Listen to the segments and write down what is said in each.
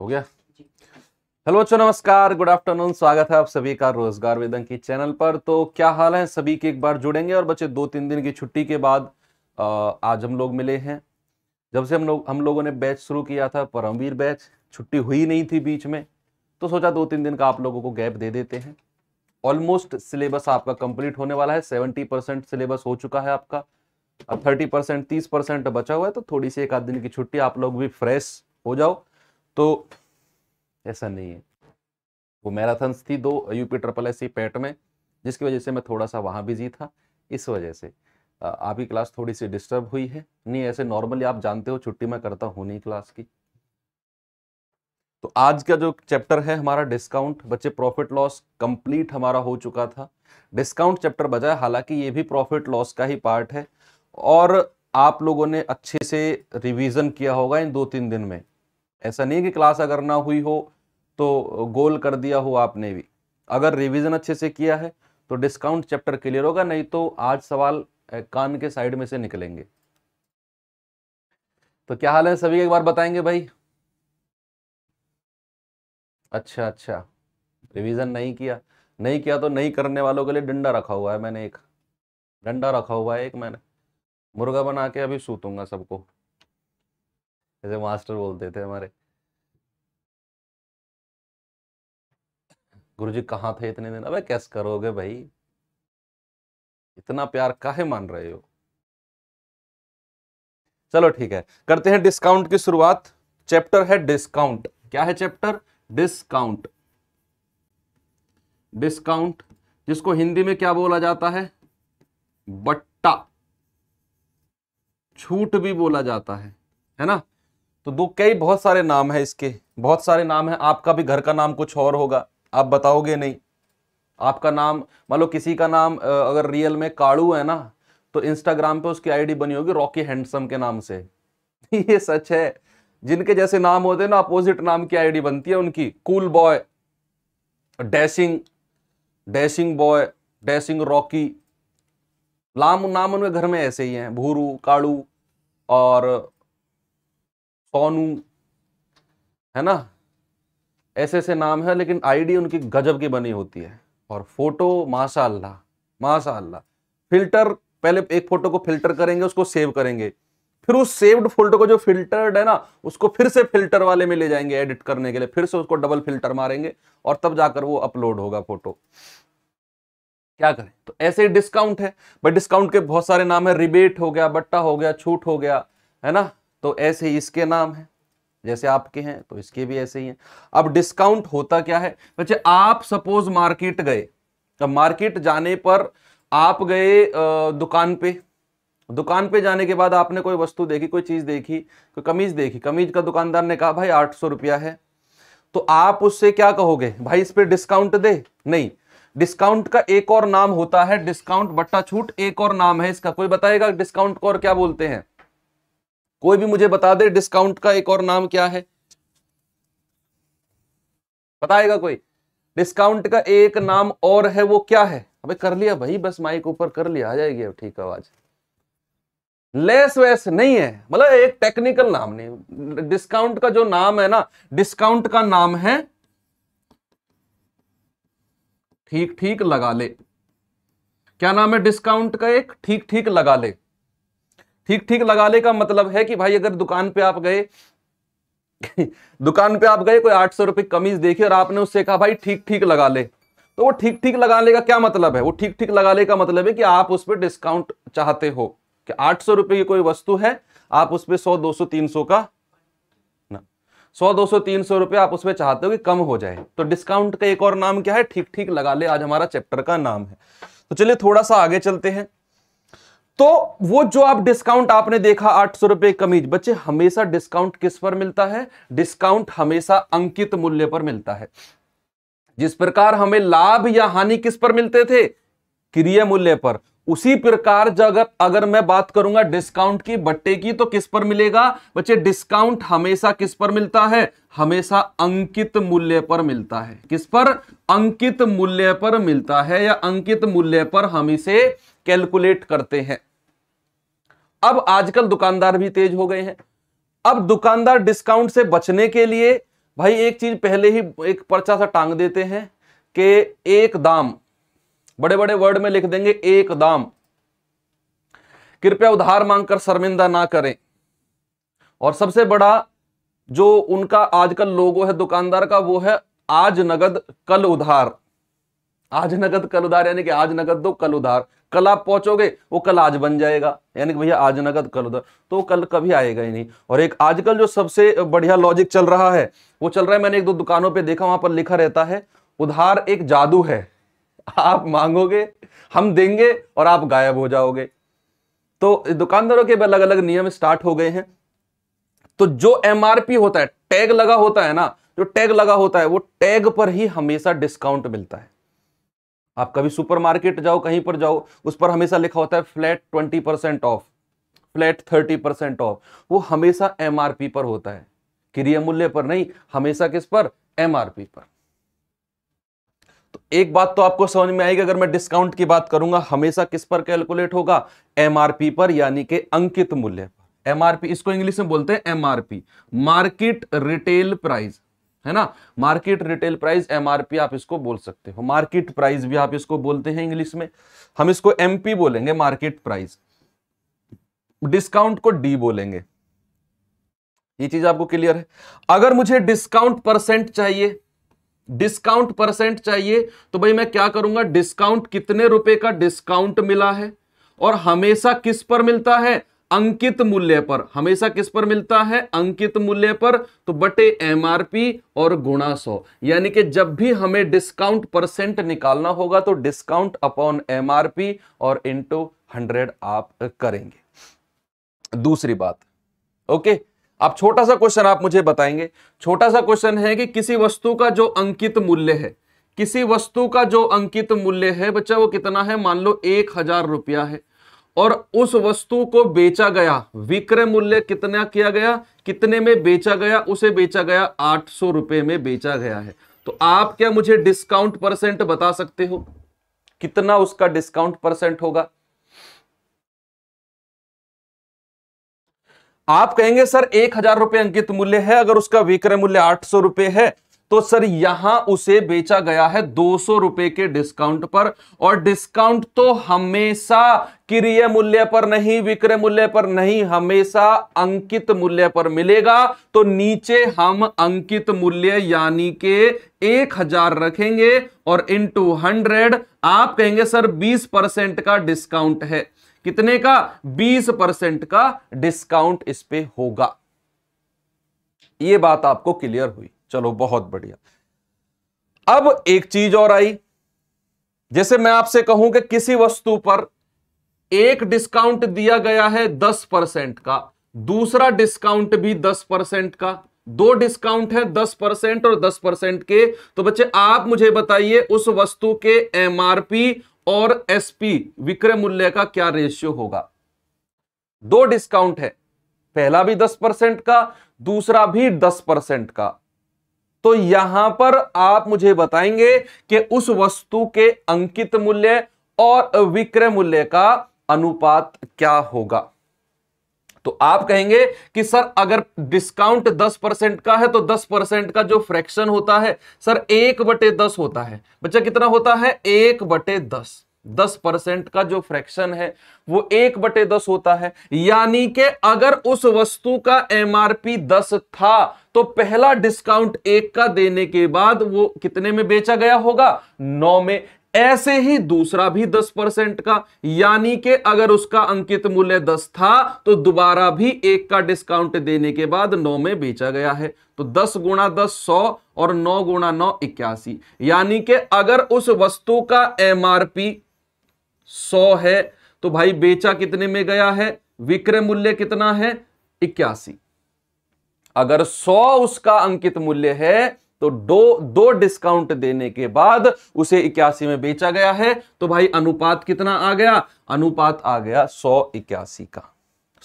हो गया हेलो बच्चों नमस्कार गुड आफ्टरनून स्वागत है आप सभी का रोजगार वेदन की चैनल पर तो क्या हाल है सभी के एक बार जुड़ेंगे और बच्चे दो तीन दिन की छुट्टी के बाद आज हम लोग मिले हैं जब से हम लोग हम लोगों ने बैच शुरू किया था परमवीर बैच छुट्टी हुई नहीं थी बीच में तो सोचा दो तीन दिन का आप लोगों को गैप दे देते हैं ऑलमोस्ट सिलेबस आपका कंप्लीट होने वाला है सेवेंटी परसेंट सिलेबस हो चुका है आपका अब थर्टी परसेंट तीस परसेंट बचा हुआ है तो थोड़ी सी एक आध दिन की छुट्टी आप लोग भी फ्रेश हो जाओ तो ऐसा नहीं है वो मैराथन्स थी दो यूपी ट्रिपल एस पैट में जिसकी वजह से मैं थोड़ा सा वहाँ बिजी था इस वजह से आपकी क्लास थोड़ी सी डिस्टर्ब हुई है नहीं ऐसे नॉर्मली आप जानते हो छुट्टी में करता हूँ नहीं क्लास की तो आज का जो चैप्टर है हमारा डिस्काउंट बच्चे प्रॉफिट लॉस कंप्लीट हमारा हो चुका था डिस्काउंट चैप्टर बजाय हालांकि ये भी प्रॉफिट लॉस का ही पार्ट है और आप लोगों ने अच्छे से रिवीजन किया होगा इन दो तीन दिन में ऐसा नहीं कि क्लास अगर ना हुई हो तो गोल कर दिया हो आपने भी अगर रिवीजन अच्छे से किया है तो डिस्काउंट चैप्टर क्लियर होगा नहीं तो आज सवाल कान के साइड में से निकलेंगे तो क्या हाल है सभी एक बार बताएंगे भाई अच्छा अच्छा रिवीजन नहीं किया नहीं किया तो नहीं करने वालों के लिए डंडा रखा हुआ है मैंने एक डंडा रखा हुआ है एक मैंने मुर्गा बना के अभी सूतूंगा सबको ऐसे मास्टर बोलते थे हमारे गुरु जी कहाँ थे इतने दिन अबे कैसे करोगे भाई इतना प्यार काहे मान रहे हो चलो ठीक है करते हैं डिस्काउंट की शुरुआत चैप्टर है डिस्काउंट क्या है चैप्टर डिस्काउंट डिस्काउंट जिसको हिंदी में क्या बोला जाता है बट्टा छूट भी बोला जाता है है ना तो दो कई बहुत सारे नाम है इसके बहुत सारे नाम है आपका भी घर का नाम कुछ और होगा आप बताओगे नहीं आपका नाम मान लो किसी का नाम अगर रियल में काड़ू है ना तो इंस्टाग्राम पे उसकी आईडी बनी होगी रॉकी हैंडसम के नाम से ये सच है जिनके जैसे नाम होते हैं ना अपोजिट नाम की आईडी बनती है उनकी cool boy dashing dashing boy dashing Rocky लाम नाम उनके घर में ऐसे ही हैं भूरू काड़ू और सोनू है ना ऐसे ऐसे नाम है लेकिन आईडी उनकी गजब की बनी होती है और फोटो माशाल्लाह माशाल्लाह फिल्टर पहले एक फोटो को फिल्टर करेंगे उसको सेव करेंगे फिर उस सेव्ड फोटो को जो फिल्टर्ड है ना उसको फिर से फिल्टर वाले में ले जाएंगे एडिट करने के लिए फिर से उसको डबल फिल्टर मारेंगे और तब जाकर वो अपलोड होगा फोटो क्या करें तो ऐसे ही डिस्काउंट है बट डिस्काउंट के बहुत सारे नाम है रिबेट हो गया बट्टा हो गया छूट हो गया है ना तो ऐसे ही इसके नाम है जैसे आपके हैं तो इसके भी ऐसे ही हैं अब डिस्काउंट होता क्या है बच्चे आप सपोज मार्केट गए अब मार्केट जाने पर आप गए दुकान पे दुकान पे जाने के बाद आपने कोई वस्तु देखी कोई चीज़ देखी कोई कमीज देखी कमीज का दुकानदार ने कहा भाई आठ सौ रुपया है तो आप उससे क्या कहोगे भाई इस पर डिस्काउंट दे नहीं डिस्काउंट का एक और नाम होता है डिस्काउंट बट्टा छूट एक और नाम है इसका कोई बताएगा डिस्काउंट को और क्या बोलते हैं कोई भी मुझे बता दे डिस्काउंट का एक और नाम क्या है बताएगा कोई डिस्काउंट का एक नाम और है वो क्या है अबे कर लिया भाई बस माइक ऊपर कर लिया आ जाएगी अब ठीक आवाज लेस वेस नहीं है मतलब एक टेक्निकल नाम नहीं डिस्काउंट का जो नाम है ना डिस्काउंट का नाम है ठीक ठीक लगा ले क्या नाम है डिस्काउंट का एक ठीक ठीक लगा ले ठीक ठीक लगा ले का मतलब है कि भाई अगर दुकान पे आप गए दुकान पे आप गए कोई आठ सौ रुपए कमीज देखी और आपने उससे कहा भाई ठीक ठीक लगा ले तो वो ठीक ठीक लगा ले का क्या मतलब है वो ठीक ठीक लगा ले का मतलब है कि आप उस पर डिस्काउंट चाहते हो कि आठ सौ रुपये की कोई वस्तु है आप उस पर सौ दो सौ तीन सौ का ना सौ दो सौ तीन सौ रुपये आप उसमें चाहते हो कि कम हो जाए तो डिस्काउंट का एक और नाम क्या है ठीक ठीक लगा ले आज हमारा चैप्टर का नाम है तो चलिए थोड़ा सा आगे चलते हैं तो वो जो आप डिस्काउंट आपने देखा आठ सौ रुपए कमीज बच्चे हमेशा डिस्काउंट किस पर मिलता है डिस्काउंट हमेशा अंकित मूल्य पर मिलता है जिस प्रकार हमें लाभ या हानि किस पर मिलते थे क्रिय मूल्य पर उसी प्रकार जगत अगर मैं बात करूंगा डिस्काउंट की बट्टे की तो किस पर मिलेगा बच्चे डिस्काउंट हमेशा किस पर मिलता है हमेशा अंकित मूल्य पर मिलता है किस पर अंकित मूल्य पर मिलता है या अंकित मूल्य पर हम इसे कैलकुलेट करते हैं अब आजकल दुकानदार भी तेज हो गए हैं अब दुकानदार डिस्काउंट से बचने के लिए भाई एक चीज पहले ही एक पर्चा सा टांग देते हैं कि एक दाम बड़े बड़े वर्ड में लिख देंगे एक दाम कृपया उधार मांगकर शर्मिंदा ना करें और सबसे बड़ा जो उनका आजकल लोगो है दुकानदार का वो है आज नगद कल उधार आज नगद कल उधार यानी कि आज नगद दो कल उधार कल आप पहुंचोगे वो कल आज बन जाएगा यानी कि भैया आज नकद कर दो तो कल कभी आएगा ही नहीं और एक आजकल जो सबसे बढ़िया लॉजिक चल रहा है वो चल रहा है मैंने एक दो दुकानों पर देखा वहां पर लिखा रहता है उधार एक जादू है आप मांगोगे हम देंगे और आप गायब हो जाओगे तो दुकानदारों के अलग अलग नियम स्टार्ट हो गए हैं तो जो एमआरपी होता है टैग लगा होता है ना जो टैग लगा होता है वो टैग पर ही हमेशा डिस्काउंट मिलता है आप कभी सुपरमार्केट जाओ कहीं पर जाओ उस पर हमेशा लिखा होता है flat twenty percent off flat thirty percent off वो हमेशा एमआरपी पर होता है क्रिय मूल्य पर नहीं हमेशा किस पर एमआरपी पर तो एक बात तो आपको समझ में आएगी अगर मैं डिस्काउंट की बात करूंगा हमेशा किस पर कैलकुलेट होगा एमआरपी पर यानी कि अंकित मूल्य पर एमआरपी इसको इंग्लिश में बोलते हैं एमआरपी मार्केट रिटेल प्राइस है ना मार्केट रिटेल प्राइस एमआरपी आप इसको बोल सकते हो मार्केट प्राइस भी आप इसको बोलते हैं इंग्लिश में हम इसको एमपी बोलेंगे मार्केट प्राइस डिस्काउंट को डी बोलेंगे ये चीज आपको क्लियर है अगर मुझे डिस्काउंट परसेंट चाहिए डिस्काउंट परसेंट चाहिए तो भाई मैं क्या करूंगा डिस्काउंट कितने रुपए का डिस्काउंट मिला है और हमेशा किस पर मिलता है अंकित मूल्य पर हमेशा किस पर मिलता है अंकित मूल्य पर तो बटे एमआरपी और गुणा सौ यानी कि जब भी हमें डिस्काउंट परसेंट निकालना होगा तो डिस्काउंट अपॉन एमआरपी और इंटू हंड्रेड आप करेंगे दूसरी बात ओके आप छोटा सा क्वेश्चन आप मुझे बताएंगे छोटा सा क्वेश्चन है कि किसी वस्तु का जो अंकित मूल्य है किसी वस्तु का जो अंकित मूल्य है बच्चा वो कितना है मान लो एक हजार रुपया है और उस वस्तु को बेचा गया विक्रय मूल्य कितना किया गया कितने में बेचा गया उसे बेचा गया आठ सौ रुपए में बेचा गया है तो आप क्या मुझे डिस्काउंट परसेंट बता सकते हो कितना उसका डिस्काउंट परसेंट होगा आप कहेंगे सर एक हजार रुपए अंकित मूल्य है अगर उसका विक्रय मूल्य आठ सौ रुपए है तो सर यहां उसे बेचा गया है दो सौ रुपए के डिस्काउंट पर और डिस्काउंट तो हमेशा क्रिय मूल्य पर नहीं विक्रय मूल्य पर नहीं हमेशा अंकित मूल्य पर मिलेगा तो नीचे हम अंकित मूल्य यानी के एक हजार रखेंगे और इन टू हंड्रेड आप कहेंगे सर बीस परसेंट का डिस्काउंट है कितने का बीस परसेंट का डिस्काउंट इस पे होगा ये बात आपको क्लियर हुई चलो बहुत बढ़िया अब एक चीज और आई जैसे मैं आपसे कहूं कि किसी वस्तु पर एक डिस्काउंट दिया गया है दस परसेंट का दूसरा डिस्काउंट भी दस परसेंट का दो डिस्काउंट है दस परसेंट और दस परसेंट के तो बच्चे आप मुझे बताइए उस वस्तु के एमआरपी और एसपी विक्रय मूल्य का क्या रेशियो होगा दो डिस्काउंट है पहला भी दस परसेंट का दूसरा भी दस परसेंट का तो यहां पर आप मुझे बताएंगे कि उस वस्तु के अंकित मूल्य और विक्रय मूल्य का अनुपात क्या होगा तो आप कहेंगे कि सर अगर डिस्काउंट 10 परसेंट का है तो 10 परसेंट का जो फ्रैक्शन होता है सर एक बटे दस होता है बच्चा कितना होता है एक बटे दस दस परसेंट का जो फ्रैक्शन है वो एक बटे दस होता है यानी कि अगर उस वस्तु का एम आर पी दस था तो पहला डिस्काउंट एक का देने के बाद वो कितने में बेचा गया होगा नौ में ऐसे ही दूसरा भी दस परसेंट का यानी कि अगर उसका अंकित मूल्य दस था तो दोबारा भी एक का डिस्काउंट देने के बाद नौ में बेचा गया है तो दस गुणा दस सौ और नौ गुणा नौ इक्यासी यानी कि अगर उस वस्तु का एमआरपी सौ है तो भाई बेचा कितने में गया है विक्रय मूल्य कितना है इक्यासी अगर सौ उसका अंकित मूल्य है तो दो दो डिस्काउंट देने के बाद उसे इक्यासी में बेचा गया है तो भाई अनुपात कितना आ गया अनुपात आ गया सौ इक्यासी का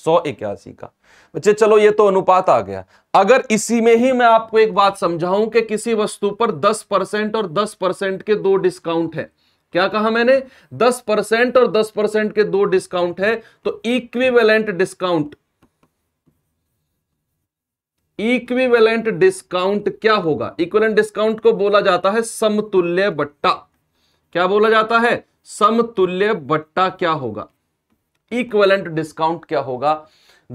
सौ इक्यासी का बच्चे चलो ये तो अनुपात आ गया अगर इसी में ही मैं आपको एक बात समझाऊं कि किसी वस्तु पर दस परसेंट और दस परसेंट के दो डिस्काउंट है क्या कहा मैंने दस परसेंट और दस परसेंट के दो डिस्काउंट है तो इक्विवेलेंट डिस्काउंट इक्विवेलेंट डिस्काउंट क्या होगा इक्विवेलेंट डिस्काउंट को बोला जाता है समतुल्य बट्टा क्या बोला जाता है समतुल्य बट्टा क्या होगा इक्विवेलेंट डिस्काउंट क्या होगा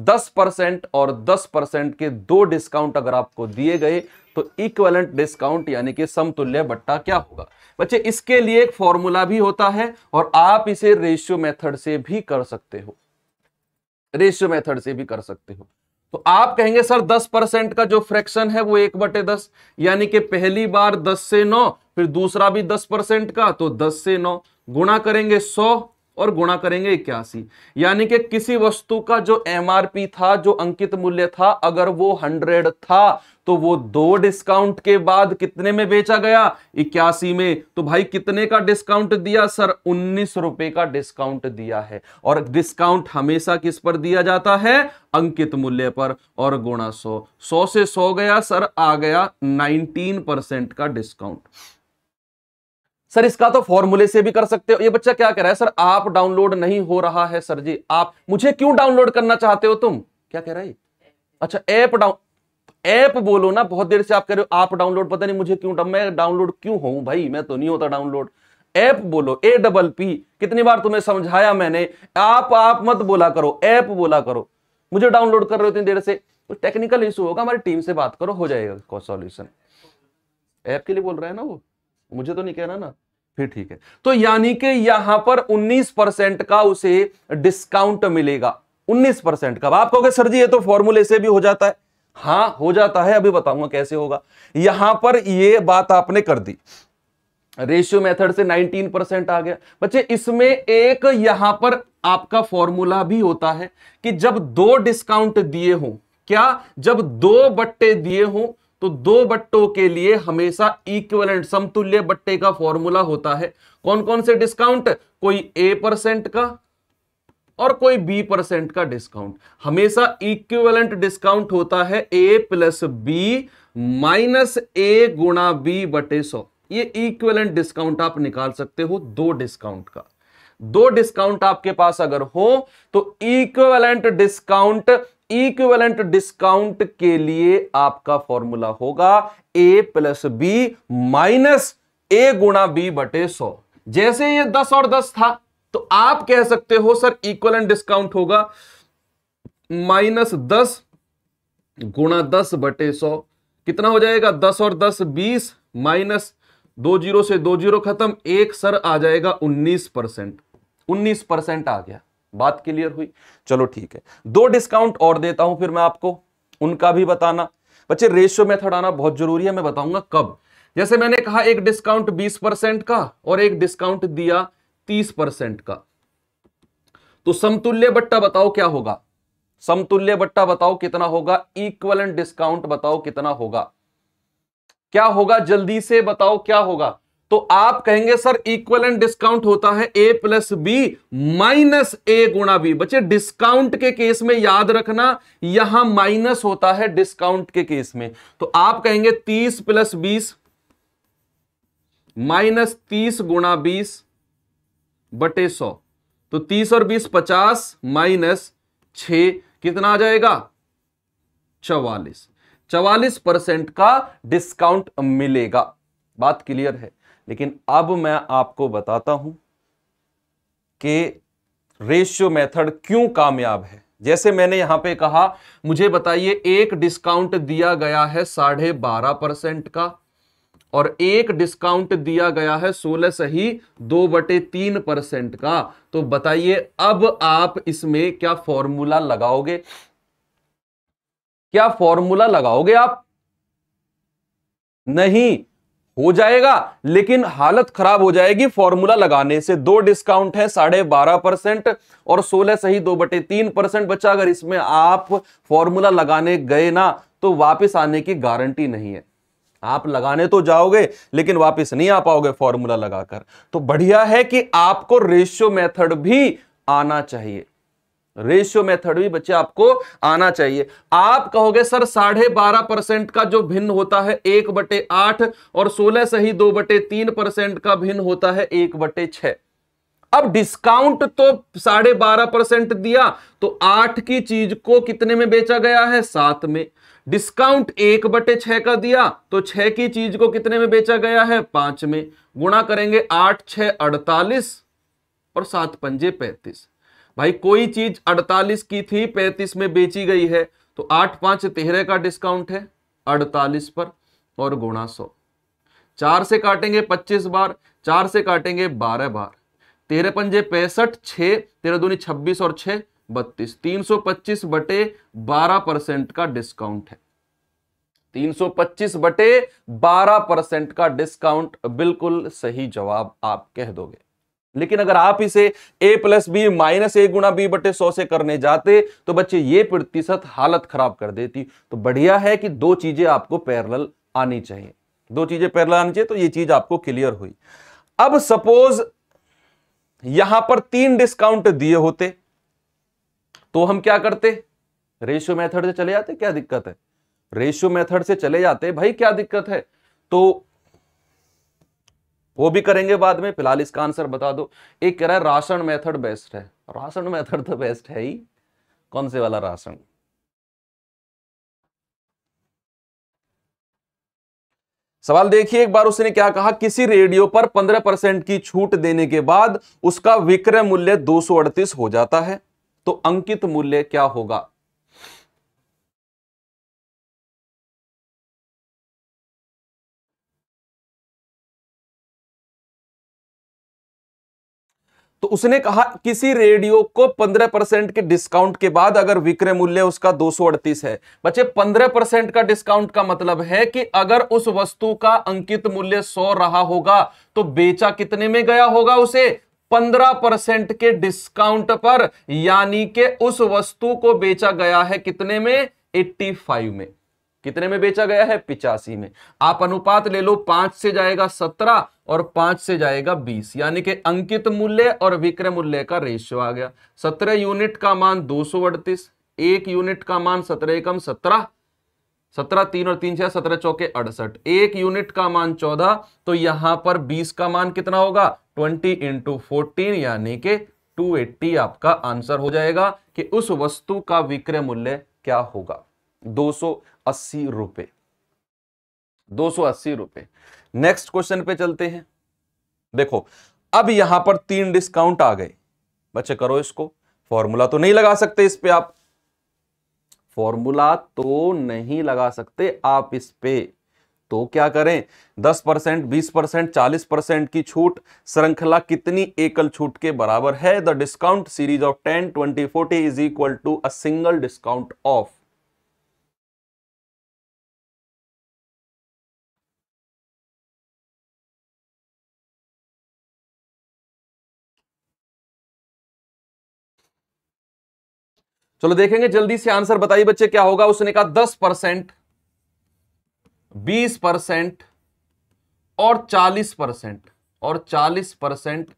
10 परसेंट और 10 परसेंट के दो डिस्काउंट अगर आपको दिए गए तो इक्वेलेंट डिस्काउंट यानी कि समतुल्य बट्टा क्या होगा बच्चे इसके लिए एक फॉर्मूला भी होता है और आप इसे रेशियो मेथड से भी कर सकते हो रेशियो मेथड से भी कर सकते हो तो आप कहेंगे सर 10 परसेंट का जो फ्रैक्शन है वो एक बटे दस यानी कि पहली बार 10 से 9 फिर दूसरा भी 10 परसेंट का तो 10 से 9 गुणा करेंगे सौ और गुणा करेंगे इक्यासी यानी कि किसी वस्तु का जो एम था जो अंकित मूल्य था अगर वो हंड्रेड था तो वो दो डिस्काउंट के बाद कितने में बेचा गया इक्यासी में तो भाई कितने का डिस्काउंट दिया सर उन्नीस रुपए का डिस्काउंट दिया है और डिस्काउंट हमेशा किस पर दिया जाता है अंकित मूल्य पर और गुणा सौ सौ से सौ गया सर आ गया नाइनटीन परसेंट का डिस्काउंट सर इसका तो फॉर्मूले से भी कर सकते हो ये बच्चा क्या कह रहा है सर आप डाउनलोड नहीं हो रहा है सर जी आप मुझे क्यों डाउनलोड करना चाहते हो तुम क्या कह रहा है अच्छा ऐप डाउन ऐप बोलो ना बहुत देर से आप कह रहे हो आप डाउनलोड पता नहीं मुझे क्यों मैं डाउनलोड क्यों हूं भाई मैं तो नहीं होता डाउनलोड ऐप बोलो ए डबल पी कितनी बार तुम्हें समझाया मैंने आप आप मत बोला करो ऐप बोला करो मुझे डाउनलोड कर रहे हो इतनी देर से तो टेक्निकल इशू होगा हमारी टीम से बात करो हो जाएगा सॉल्यूशन ऐप के लिए बोल रहे हैं ना वो मुझे तो नहीं कहना ना फिर ठीक है तो यानी कि यहां पर 19 परसेंट का उसे डिस्काउंट मिलेगा 19 परसेंट का आप कहोगे सर जी ये तो फॉर्मूले से भी हो जाता है हां हो जाता है अभी बताऊंगा कैसे होगा यहां पर ये बात आपने कर दी रेशियो मेथड से 19 परसेंट आ गया बच्चे इसमें एक यहां पर आपका फॉर्मूला भी होता है कि जब दो डिस्काउंट दिए हों क्या जब दो बट्टे दिए हों तो दो बट्टों के लिए हमेशा इक्वलेंट समतुल्य बट्टे का फॉर्मूला होता है कौन कौन से डिस्काउंट कोई ए परसेंट का और कोई बी परसेंट का डिस्काउंट हमेशा इक्विवेलेंट डिस्काउंट होता है A plus B minus A गुणा बी बटे सौ ये इक्वलेंट डिस्काउंट आप निकाल सकते हो दो डिस्काउंट का दो डिस्काउंट आपके पास अगर हो तो इक्विवेलेंट डिस्काउंट इक्विवेलेंट डिस्काउंट के लिए आपका फॉर्मूला होगा A plus B minus A गुणा बी बटे सौ जैसे ये दस और दस था तो आप कह सकते हो सर इक्वलेंट डिस्काउंट होगा माइनस दस गुणा दस बटे सौ कितना हो जाएगा दस और दस बीस माइनस दो जीरो से दो जीरो खत्म एक सर आ जाएगा उन्नीस परसेंट उन्नीस परसेंट आ गया बात क्लियर हुई चलो ठीक है दो डिस्काउंट और देता हूं फिर मैं आपको उनका भी बताना बच्चे रेशियो मेथड आना बहुत जरूरी है मैं बताऊंगा कब जैसे मैंने कहा एक डिस्काउंट 20 परसेंट का और एक डिस्काउंट दिया 30 परसेंट का तो समतुल्य बट्टा बताओ क्या होगा समतुल्य बट्टा बताओ कितना होगा इक्वल डिस्काउंट बताओ कितना होगा क्या होगा जल्दी से बताओ क्या होगा तो आप कहेंगे सर एंड डिस्काउंट होता है A plus B minus A गुणा बी बच्चे डिस्काउंट के केस में याद रखना यहां माइनस होता है डिस्काउंट के केस में तो आप कहेंगे तीस प्लस बीस माइनस तीस गुणा बीस बटे सौ तो तीस और बीस पचास माइनस छ कितना आ जाएगा चवालीस चवालीस परसेंट का डिस्काउंट मिलेगा बात क्लियर है लेकिन अब मैं आपको बताता हूं कि रेशियो मेथड क्यों कामयाब है जैसे मैंने यहां पे कहा मुझे बताइए एक डिस्काउंट दिया गया है साढ़े बारह परसेंट का और एक डिस्काउंट दिया गया है सोलह सही दो बटे तीन परसेंट का तो बताइए अब आप इसमें क्या फॉर्मूला लगाओगे क्या फॉर्मूला लगाओगे आप नहीं हो जाएगा लेकिन हालत खराब हो जाएगी फॉर्मूला लगाने से दो डिस्काउंट है साढ़े बारह परसेंट और सोलह सही दो बटे तीन परसेंट बचा अगर इसमें आप फॉर्मूला लगाने गए ना तो वापस आने की गारंटी नहीं है आप लगाने तो जाओगे लेकिन वापस नहीं आ पाओगे फॉर्मूला लगाकर तो बढ़िया है कि आपको रेशियो मेथड भी आना चाहिए रेशियो मेथड भी बच्चे आपको आना चाहिए आप कहोगे सर साढ़े बारह परसेंट का जो भिन्न होता है एक बटे आठ और सोलह से ही दो बटे तीन परसेंट का भिन्न होता है एक बटे छह अब डिस्काउंट तो साढ़े बारह परसेंट दिया तो आठ की चीज को कितने में बेचा गया है सात में डिस्काउंट एक बटे छह का दिया तो छह की चीज को कितने में बेचा गया है पांच में गुणा करेंगे आठ छह अड़तालीस और सात पंजे पैंतीस भाई कोई चीज 48 की थी 35 में बेची गई है तो आठ पांच तेरह का डिस्काउंट है 48 पर और गुणा सौ चार से काटेंगे 25 बार चार से काटेंगे 12 बार तेरह पंजे पैंसठ छह तेरह दूनी छब्बीस और छह बत्तीस तीन सौ पच्चीस बटे बारह परसेंट का डिस्काउंट है तीन सौ पच्चीस बटे बारह परसेंट का डिस्काउंट बिल्कुल सही जवाब आप कह दोगे लेकिन अगर आप इसे A plus B minus A गुणा बी बटे सौ से करने जाते तो बच्चे ये प्रतिशत हालत खराब कर देती तो बढ़िया है कि दो चीजें आपको पैरल आनी चाहिए दो चीजें पैरल आनी चाहिए तो ये चीज आपको क्लियर हुई अब सपोज यहां पर तीन डिस्काउंट दिए होते तो हम क्या करते रेशियो मेथड से चले जाते क्या दिक्कत है रेशियो मेथड से चले जाते भाई क्या दिक्कत है तो वो भी करेंगे बाद में फिलहाल इसका आंसर बता दो एक कह रहा है राशन मेथड बेस्ट है राशन मेथड तो बेस्ट है ही कौन से वाला राशन सवाल देखिए एक बार उसने क्या कहा किसी रेडियो पर 15 परसेंट की छूट देने के बाद उसका विक्रय मूल्य दो हो जाता है तो अंकित मूल्य क्या होगा तो उसने कहा किसी रेडियो को 15 परसेंट के डिस्काउंट के बाद अगर विक्रय मूल्य उसका दो है बच्चे 15 परसेंट का डिस्काउंट का मतलब है कि अगर उस वस्तु का अंकित मूल्य 100 रहा होगा तो बेचा कितने में गया होगा उसे 15 परसेंट के डिस्काउंट पर यानी कि उस वस्तु को बेचा गया है कितने में 85 में कितने में बेचा गया है पिचासी में आप अनुपात ले लो पांच से जाएगा सत्रह और पांच से जाएगा बीस यानी कि अंकित मूल्य और विक्रय मूल्य का रेशियो आ गया सत्रह यूनिट का मान दो सौ अड़तीस एक यूनिट का मान सत्रह एकम सत्रह सत्रह तीन और तीन छह सत्रह चौके अड़सठ एक यूनिट का मान चौदह तो यहां पर बीस का मान कितना होगा ट्वेंटी इंटू फोर्टीन यानी कि 280 आपका आंसर हो जाएगा कि उस वस्तु का विक्रय मूल्य क्या होगा 200 अस्सी रुपए दो सौ अस्सी रुपए नेक्स्ट क्वेश्चन पे चलते हैं देखो अब यहां पर तीन डिस्काउंट आ गए बच्चे करो इसको फॉर्मूला तो नहीं लगा सकते इस पे आप फॉर्मूला तो नहीं लगा सकते आप इस पे तो क्या करें 10 परसेंट बीस परसेंट चालीस परसेंट की छूट श्रृंखला कितनी एकल छूट के बराबर है the discount series of ten twenty forty is equal to a single discount of चलो देखेंगे जल्दी से आंसर बताइए बच्चे क्या होगा उसने कहा दस परसेंट बीस परसेंट और चालीस परसेंट और चालीस परसेंट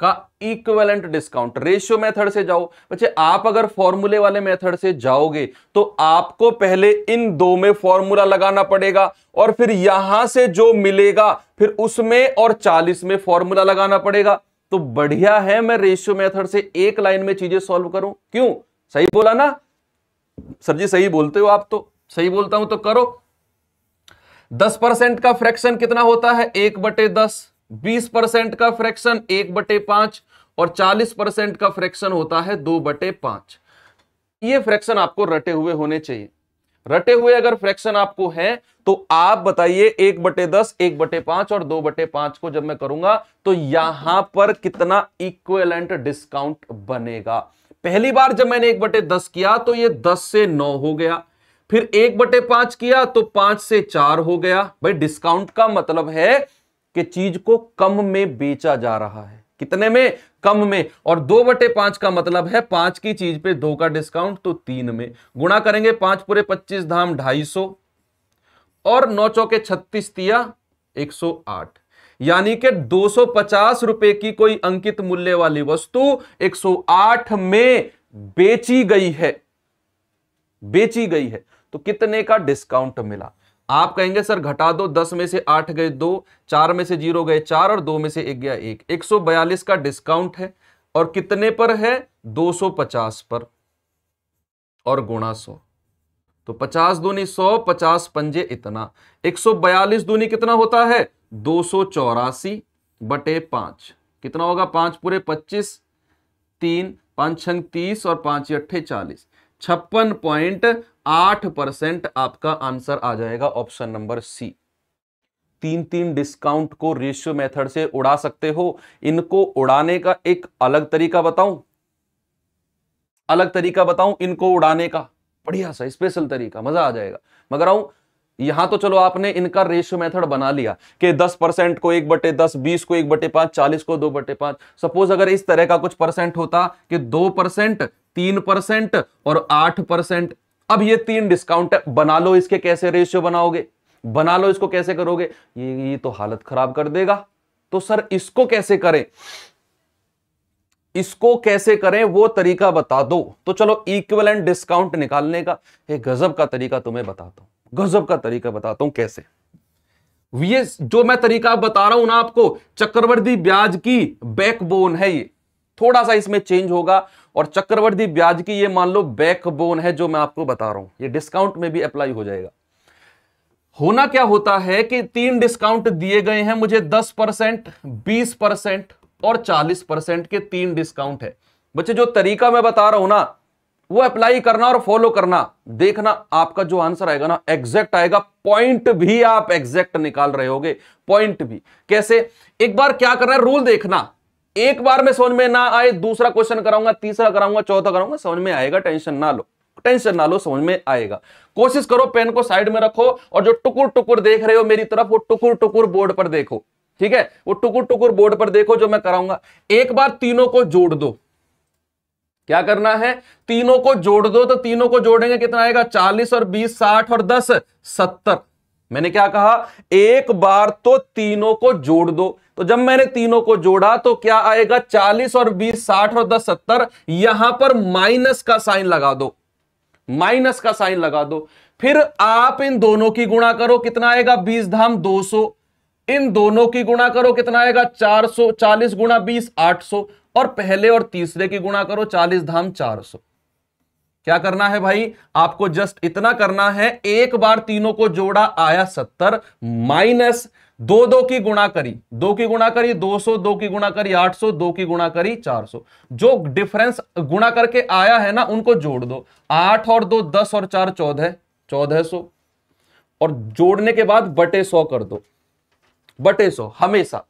का इक्वेलेंट डिस्काउंट रेशियो मेथड से जाओ बच्चे आप अगर फॉर्मूले वाले मेथड से जाओगे तो आपको पहले इन दो में फॉर्मूला लगाना पड़ेगा और फिर यहां से जो मिलेगा फिर उसमें और चालीस में फॉर्मूला लगाना पड़ेगा तो बढ़िया है मैं रेशियो मेथड से एक लाइन में चीजें सॉल्व करूं क्यों सही बोला ना सर जी सही बोलते हो आप तो सही बोलता हूं तो करो दस परसेंट का फ्रैक्शन कितना होता है एक बटे दस बीस परसेंट का फ्रैक्शन एक बटे पांच और चालीस परसेंट का फ्रैक्शन होता है दो बटे पांच ये फ्रैक्शन आपको रटे हुए होने चाहिए रटे हुए अगर फ्रैक्शन आपको है तो आप बताइए एक बटे दस एक बटे पांच और दो बटे पांच को जब मैं करूंगा तो यहां पर कितना इक्वेलेंट डिस्काउंट बनेगा पहली बार जब मैंने एक बटे दस किया तो ये दस से नौ हो गया फिर एक बटे पांच किया तो पांच से चार हो गया भाई डिस्काउंट का मतलब है कि चीज को कम में बेचा जा रहा है कितने में कम में और दो बटे पांच का मतलब है पांच की चीज पे दो का डिस्काउंट तो तीन में गुणा करेंगे पांच पूरे पच्चीस धाम ढाई सौ और नौ चौके छत्तीस तिया एक सौ आठ यानी कि दो रुपए की कोई अंकित मूल्य वाली वस्तु 108 में बेची गई है बेची गई है तो कितने का डिस्काउंट मिला आप कहेंगे सर घटा दो दस में से आठ गए दो चार में से जीरो गए चार और दो में से एक गया एक एक सौ बयालीस का डिस्काउंट है और कितने पर है दो सौ पचास पर और गुणा सौ तो पचास दूनी सौ पचास पंजे इतना एक सौ बयालीस दूनी कितना होता है दो सौ चौरासी बटे पाँच कितना होगा पाँच पूरे पच्चीस तीन पाँच छंग तीस और पाँच अट्ठे चालीस छप्पन पॉइंट आठ परसेंट आपका आंसर आ जाएगा ऑप्शन नंबर सी तीन तीन डिस्काउंट को रेशियो मेथड से उड़ा सकते हो इनको उड़ाने का एक अलग तरीका बताऊं अलग तरीका बताऊं इनको उड़ाने का बढ़िया सा स्पेशल तरीका मजा आ जाएगा मगर आऊं यहां तो चलो आपने इनका रेशियो मेथड बना लिया कि 10 परसेंट को एक बटे दस बीस को एक बटे पांच चालीस को दो बटे पांच सपोज अगर इस तरह का कुछ परसेंट होता कि दो परसेंट तीन परसेंट और आठ परसेंट अब ये तीन डिस्काउंट है बना लो इसके कैसे रेशियो बनाओगे बना लो इसको कैसे करोगे ये, ये तो हालत खराब कर देगा तो सर इसको कैसे करें इसको कैसे करें वो तरीका बता दो तो चलो इक्वल डिस्काउंट निकालने का एक गजब का तरीका तुम्हें बताता हूं गजब का तरीका बताता हूं कैसे ये जो मैं तरीका बता रहा हूं ना आपको चक्रवर्ती ब्याज की बैकबोन है ये थोड़ा सा इसमें चेंज होगा और चक्रवर्ती ब्याज की ये मान लो बैकबोन है जो मैं आपको बता रहा हूं ये डिस्काउंट में भी अप्लाई हो जाएगा होना क्या होता है कि तीन डिस्काउंट दिए गए हैं मुझे दस परसेंट बीस परसेंट और चालीस परसेंट के तीन डिस्काउंट है बच्चे जो तरीका मैं बता रहा हूं ना वो अप्लाई करना और फॉलो करना देखना आपका जो आंसर आएगा ना एग्जैक्ट आएगा पॉइंट भी आप एग्जैक्ट निकाल रहे होगे पॉइंट भी कैसे एक बार क्या करना है रूल देखना एक बार में समझ में ना आए दूसरा क्वेश्चन कराऊंगा तीसरा कराऊंगा चौथा कराऊंगा समझ में आएगा टेंशन ना लो टेंशन ना लो समझ में आएगा कोशिश करो पेन को साइड में रखो और जो टुकुर टुकुर देख रहे हो मेरी तरफ वो टुकुर टुकुर बोर्ड पर देखो ठीक है वो टुकुर टुकुर बोर्ड पर देखो जो मैं कराऊंगा एक बार तीनों को जोड़ दो क्या करना है तीनों को जोड़ दो तो तीनों को जोड़ेंगे कितना आएगा चालीस और बीस साठ और दस सत्तर मैंने क्या कहा एक बार तो तीनों को जोड़ दो तो जब मैंने तीनों को जोड़ा तो क्या आएगा चालीस और बीस साठ और दस सत्तर यहां पर माइनस का साइन लगा दो माइनस का साइन लगा दो फिर आप इन दोनों की गुणा करो कितना आएगा बीस धाम दो सौ इन दोनों की गुणा करो कितना आएगा चार सौ चालीस गुणा बीस आठ सौ और पहले और तीसरे की गुणा करो चालीस धाम चार सौ क्या करना है भाई आपको जस्ट इतना करना है एक बार तीनों को जोड़ा आया सत्तर माइनस दो दो की गुणा करी दो की गुणा करी दो सौ दो की गुणा करी आठ सौ दो की गुणा करी चार सौ जो डिफरेंस गुणा करके आया है ना उनको जोड़ दो आठ और दो दस और चार चौदह चौदह सौ और जोड़ने के बाद बटे सौ कर दो बटे सौ हमेशा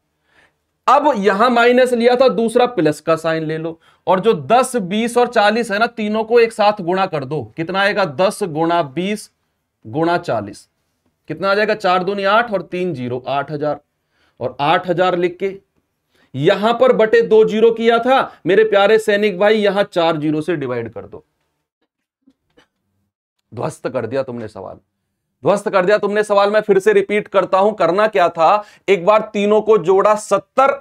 अब यहां माइनस लिया था दूसरा प्लस का साइन ले लो और जो 10, 20 और 40 है ना तीनों को एक साथ गुणा कर दो कितना आएगा 10 गुणा बीस गुणा चालीस कितना आ जाएगा चार दूनी आठ और तीन जीरो आठ हजार और आठ हजार लिख के यहां पर बटे दो जीरो किया था मेरे प्यारे सैनिक भाई यहां चार जीरो से डिवाइड कर दो ध्वस्त कर दिया तुमने सवाल ध्वस्त कर दिया तुमने सवाल मैं फिर से रिपीट करता हूं करना क्या था एक बार तीनों को जोड़ा सत्तर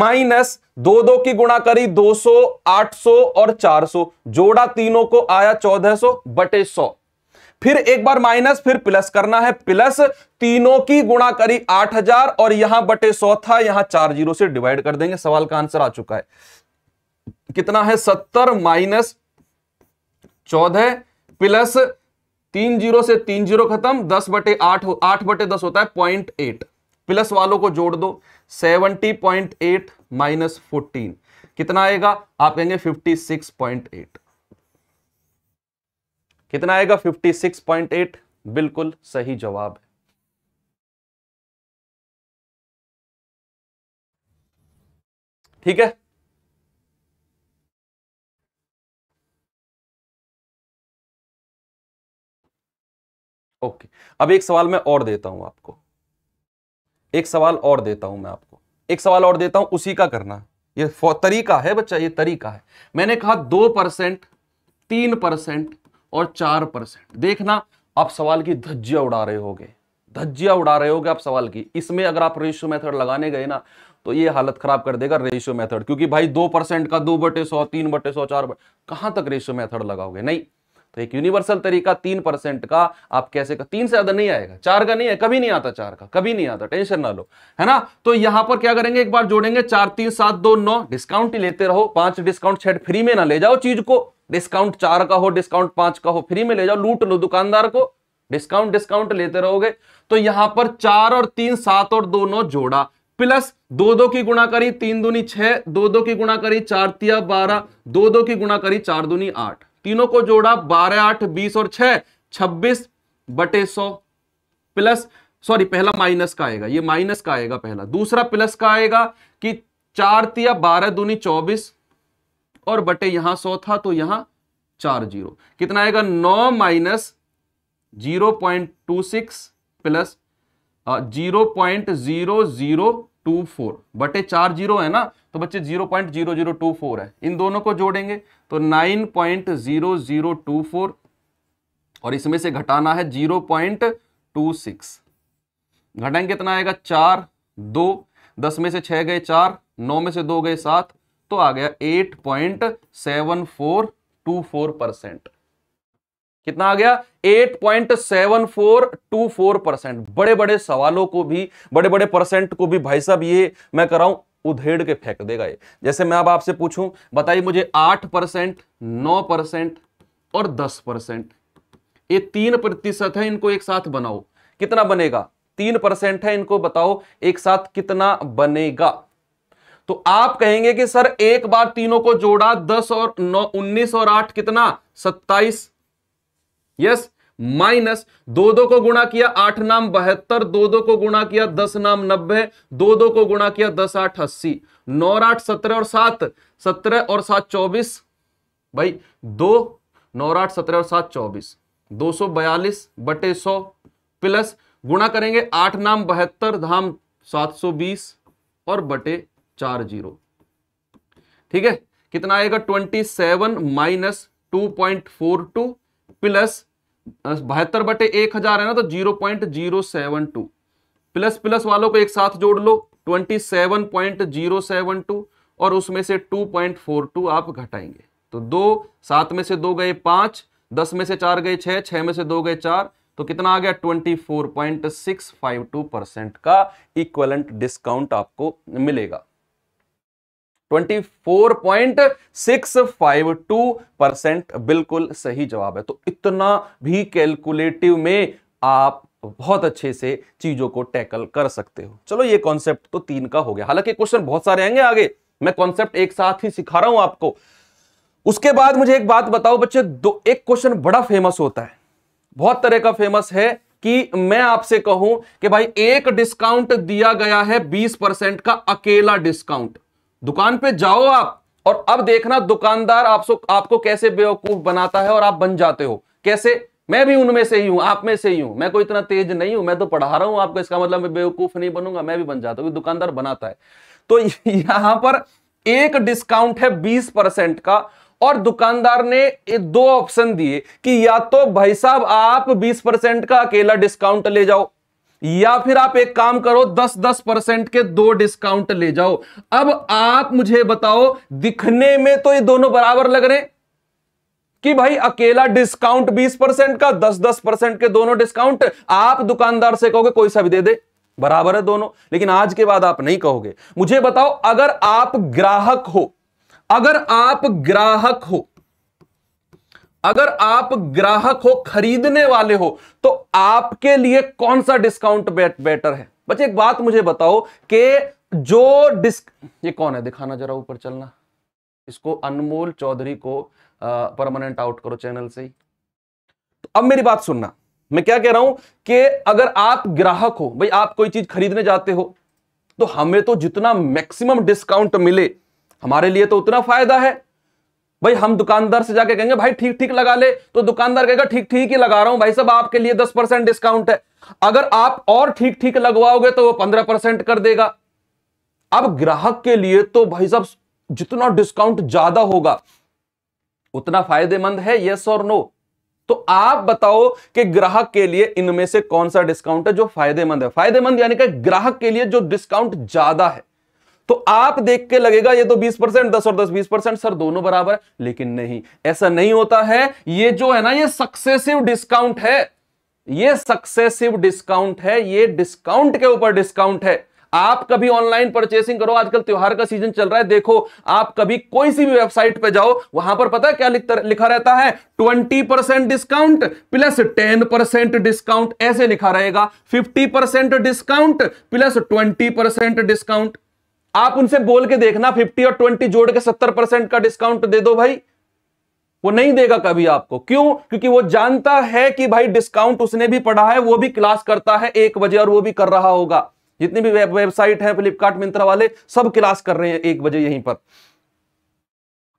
माइनस दो दो की गुणा करी 200, 800 और 400 जोड़ा तीनों को आया 1400 बटे 100 फिर एक बार माइनस फिर प्लस करना है प्लस तीनों की गुणा करी 8000 और यहां बटे 100 था यहां चार जीरो से डिवाइड कर देंगे सवाल का आंसर आ चुका है कितना है 70 माइनस 14 प्लस तीन जीरो से तीन जीरो खत्म दस बटे आठ आठ बटे दस होता है पॉइंट एट प्लस वालों को जोड़ दो seventy point eight minus fourteen कितना आएगा आप कहेंगे फिफ्टी सिक्स पॉइंट एट कितना आएगा फिफ्टी सिक्स पॉइंट एट बिल्कुल सही जवाब है ठीक है ओके अब एक सवाल मैं और देता हूं आपको एक सवाल और देता हूं मैं आपको एक सवाल और देता हूं उसी का करना ये तरीका है बच्चा ये तरीका है मैंने कहा दो परसेंट तीन परसेंट और चार परसेंट देखना आप सवाल की धज्जिया उड़ा रहे होगे धज्जिया उड़ा रहे होगे आप सवाल की इसमें अगर आप रेशियो मेथड लगाने गए ना तो ये हालत खराब कर देगा रेशियो मेथड क्योंकि भाई दो परसेंट का दो बटे सौ तीन बटे सौ चार बटे कहां तक रेशियो मेथड लगाओगे नहीं तो एक यूनिवर्सल तरीका तीन परसेंट का आप कैसे का? तीन से ज्यादा नहीं आएगा चार का नहीं है कभी नहीं आता चार का कभी नहीं आता टेंशन ना लो है ना तो यहां पर क्या करेंगे एक बार जोड़ेंगे चार तीन सात दो नौ डिस्काउंट ही लेते रहो पांच डिस्काउंट छेट फ्री में ना ले जाओ चीज को डिस्काउंट चार का हो डिस्काउंट पांच का हो फ्री में ले जाओ लूट लो दुकानदार को डिस्काउंट डिस्काउंट लेते रहोगे तो यहां पर चार और तीन सात और दो नौ जोड़ा प्लस दो दो की गुणा करी तीन दूनी छह दो दो की गुणा करी चार तिया बारह दो दो की गुणा करी चार दूनी आठ तीनों को जोड़ा बारह आठ बीस और छह छब्बीस बटे सौ प्लस सॉरी पहला माइनस का आएगा ये माइनस का आएगा पहला दूसरा प्लस का आएगा कि चार तिया बारह दूनी चौबीस और बटे यहां सौ था तो यहां चार जीरो कितना आएगा नौ minus zero point two six plus zero point zero zero two four बटे चार जीरो है ना तो बच्चे zero point zero zero two four है इन दोनों को जोड़ेंगे तो nine point zero zero two four और इसमें से घटाना है जीरो पॉइंट टू सिक्स घटाएंगे कितना आएगा चार दो दस में से छह गए चार नौ में से दो गए सात तो आ गया eight point seven four two four percent कितना आ गया 8.7424 परसेंट बड़े बड़े सवालों को भी बड़े बड़े परसेंट को भी भाई साहब ये मैं कराऊं उधेड़ के फेंक देगा ये जैसे मैं अब आपसे पूछूं बताइए मुझे आठ परसेंट नौ परसेंट और दस परसेंट ये तीन प्रतिशत है इनको एक साथ बनाओ कितना बनेगा तीन परसेंट है इनको बताओ एक साथ कितना बनेगा तो आप कहेंगे कि सर एक बार तीनों को जोड़ा दस और नौ उन्नीस और आठ कितना सत्ताईस यस माइनस दो दो को गुणा किया आठ नाम बहत्तर दो दो को गुणा किया दस नाम नब्बे दो दो को गुणा किया दस आठ अस्सी नौ आठ सत्रह और सात सत्रह और सात चौबीस भाई दो नौ आठ सत्रह और सात चौबीस दो सौ बयालीस बटे सौ प्लस गुणा करेंगे आठ नाम बहत्तर धाम सात सौ बीस और बटे चार जीरो ठीक है कितना आएगा twenty seven minus two point four two plus बहत्तर बटे एक हजार है ना तो zero point zero seven two plus plus वालों को एक साथ जोड़ लो twenty seven point zero seven two और उसमें से टू पॉइंट फोर टू आप घटाएंगे तो दो सात में से दो गए पांच दस में से चार गए छह छह में से दो गए चार तो कितना आ गया twenty four point six five two percent का इक्वलेंट डिस्काउंट आपको मिलेगा 24.652 परसेंट बिल्कुल सही जवाब है तो इतना भी कैलकुलेटिव में आप बहुत अच्छे से चीजों को टैकल कर सकते हो चलो ये कॉन्सेप्ट तो तीन का हो गया हालांकि क्वेश्चन बहुत सारे आएंगे आगे मैं कॉन्सेप्ट एक साथ ही सिखा रहा हूं आपको उसके बाद मुझे एक बात बताओ बच्चे दो एक क्वेश्चन बड़ा फेमस होता है बहुत तरह का फेमस है कि मैं आपसे कहूं कि भाई एक डिस्काउंट दिया गया है 20 परसेंट का अकेला डिस्काउंट दुकान पे जाओ आप और अब देखना दुकानदार आपसे आपको कैसे बेवकूफ बनाता है और आप बन जाते हो कैसे मैं भी उनमें से ही हूं आप में से ही हूं मैं कोई इतना तेज नहीं हूं मैं तो पढ़ा रहा हूं आपको इसका मतलब मैं बेवकूफ नहीं बनूंगा मैं भी बन जाता हूं दुकानदार बनाता है तो यहां पर एक डिस्काउंट है बीस परसेंट का और दुकानदार ने दो ऑप्शन दिए कि या तो भाई साहब आप बीस परसेंट का अकेला डिस्काउंट ले जाओ या फिर आप एक काम करो 10-10 परसेंट के दो डिस्काउंट ले जाओ अब आप मुझे बताओ दिखने में तो ये दोनों बराबर लग रहे कि भाई अकेला डिस्काउंट 20 परसेंट का 10-10 परसेंट के दोनों डिस्काउंट आप दुकानदार से कहोगे कोई सा भी दे दे बराबर है दोनों लेकिन आज के बाद आप नहीं कहोगे मुझे बताओ अगर आप ग्राहक हो अगर आप ग्राहक हो अगर आप ग्राहक हो खरीदने वाले हो तो आपके लिए कौन सा डिस्काउंट बेट, बेटर है बच्चे एक बात मुझे बताओ कि जो डिस्क ये कौन है दिखाना जरा ऊपर चलना इसको अनमोल चौधरी को परमानेंट आउट करो चैनल से ही तो अब मेरी बात सुनना मैं क्या कह रहा हूं कि अगर आप ग्राहक हो भाई आप कोई चीज खरीदने जाते हो तो हमें तो जितना मैक्सिमम डिस्काउंट मिले हमारे लिए तो उतना फायदा है भाई हम दुकानदार से जाके कहेंगे भाई ठीक ठीक लगा ले तो दुकानदार कहेगा ठीक ठीक ही लगा रहा हूं भाई सब आपके लिए दस परसेंट डिस्काउंट है अगर आप और ठीक ठीक लगवाओगे तो वो पंद्रह परसेंट कर देगा अब ग्राहक के लिए तो भाई साहब जितना डिस्काउंट ज्यादा होगा उतना फायदेमंद है यस और नो तो आप बताओ कि ग्राहक के लिए इनमें से कौन सा डिस्काउंट है जो फायदेमंद है फायदेमंद यानी कि ग्राहक के लिए जो डिस्काउंट ज्यादा है तो आप देख के लगेगा ये तो 20 परसेंट दस और 10 20 परसेंट सर दोनों बराबर लेकिन नहीं ऐसा नहीं होता है ये जो है ना ये सक्सेसिव डिस्काउंट है ये सक्सेसिव डिस्काउंट है ये डिस्काउंट के ऊपर डिस्काउंट है आप कभी ऑनलाइन परचेसिंग करो आजकल त्योहार का सीजन चल रहा है देखो आप कभी कोई सी भी वेबसाइट पे जाओ वहां पर पता है क्या लिखा रहता है 20 percent discount plus 10 percent discount ऐसे लिखा रहेगा 50 percent discount plus 20 percent discount आप उनसे बोल के देखना फिफ्टी और ट्वेंटी जोड़ के सत्तर परसेंट का डिस्काउंट दे दो भाई वो नहीं देगा कभी आपको क्यों क्योंकि वो जानता है कि भाई डिस्काउंट उसने भी पढ़ा है वो भी क्लास करता है एक बजे और वो भी कर रहा होगा जितनी भी वेबसाइट है फ्लिपकार्ट मिंत्रा वाले सब क्लास कर रहे हैं एक बजे यहीं पर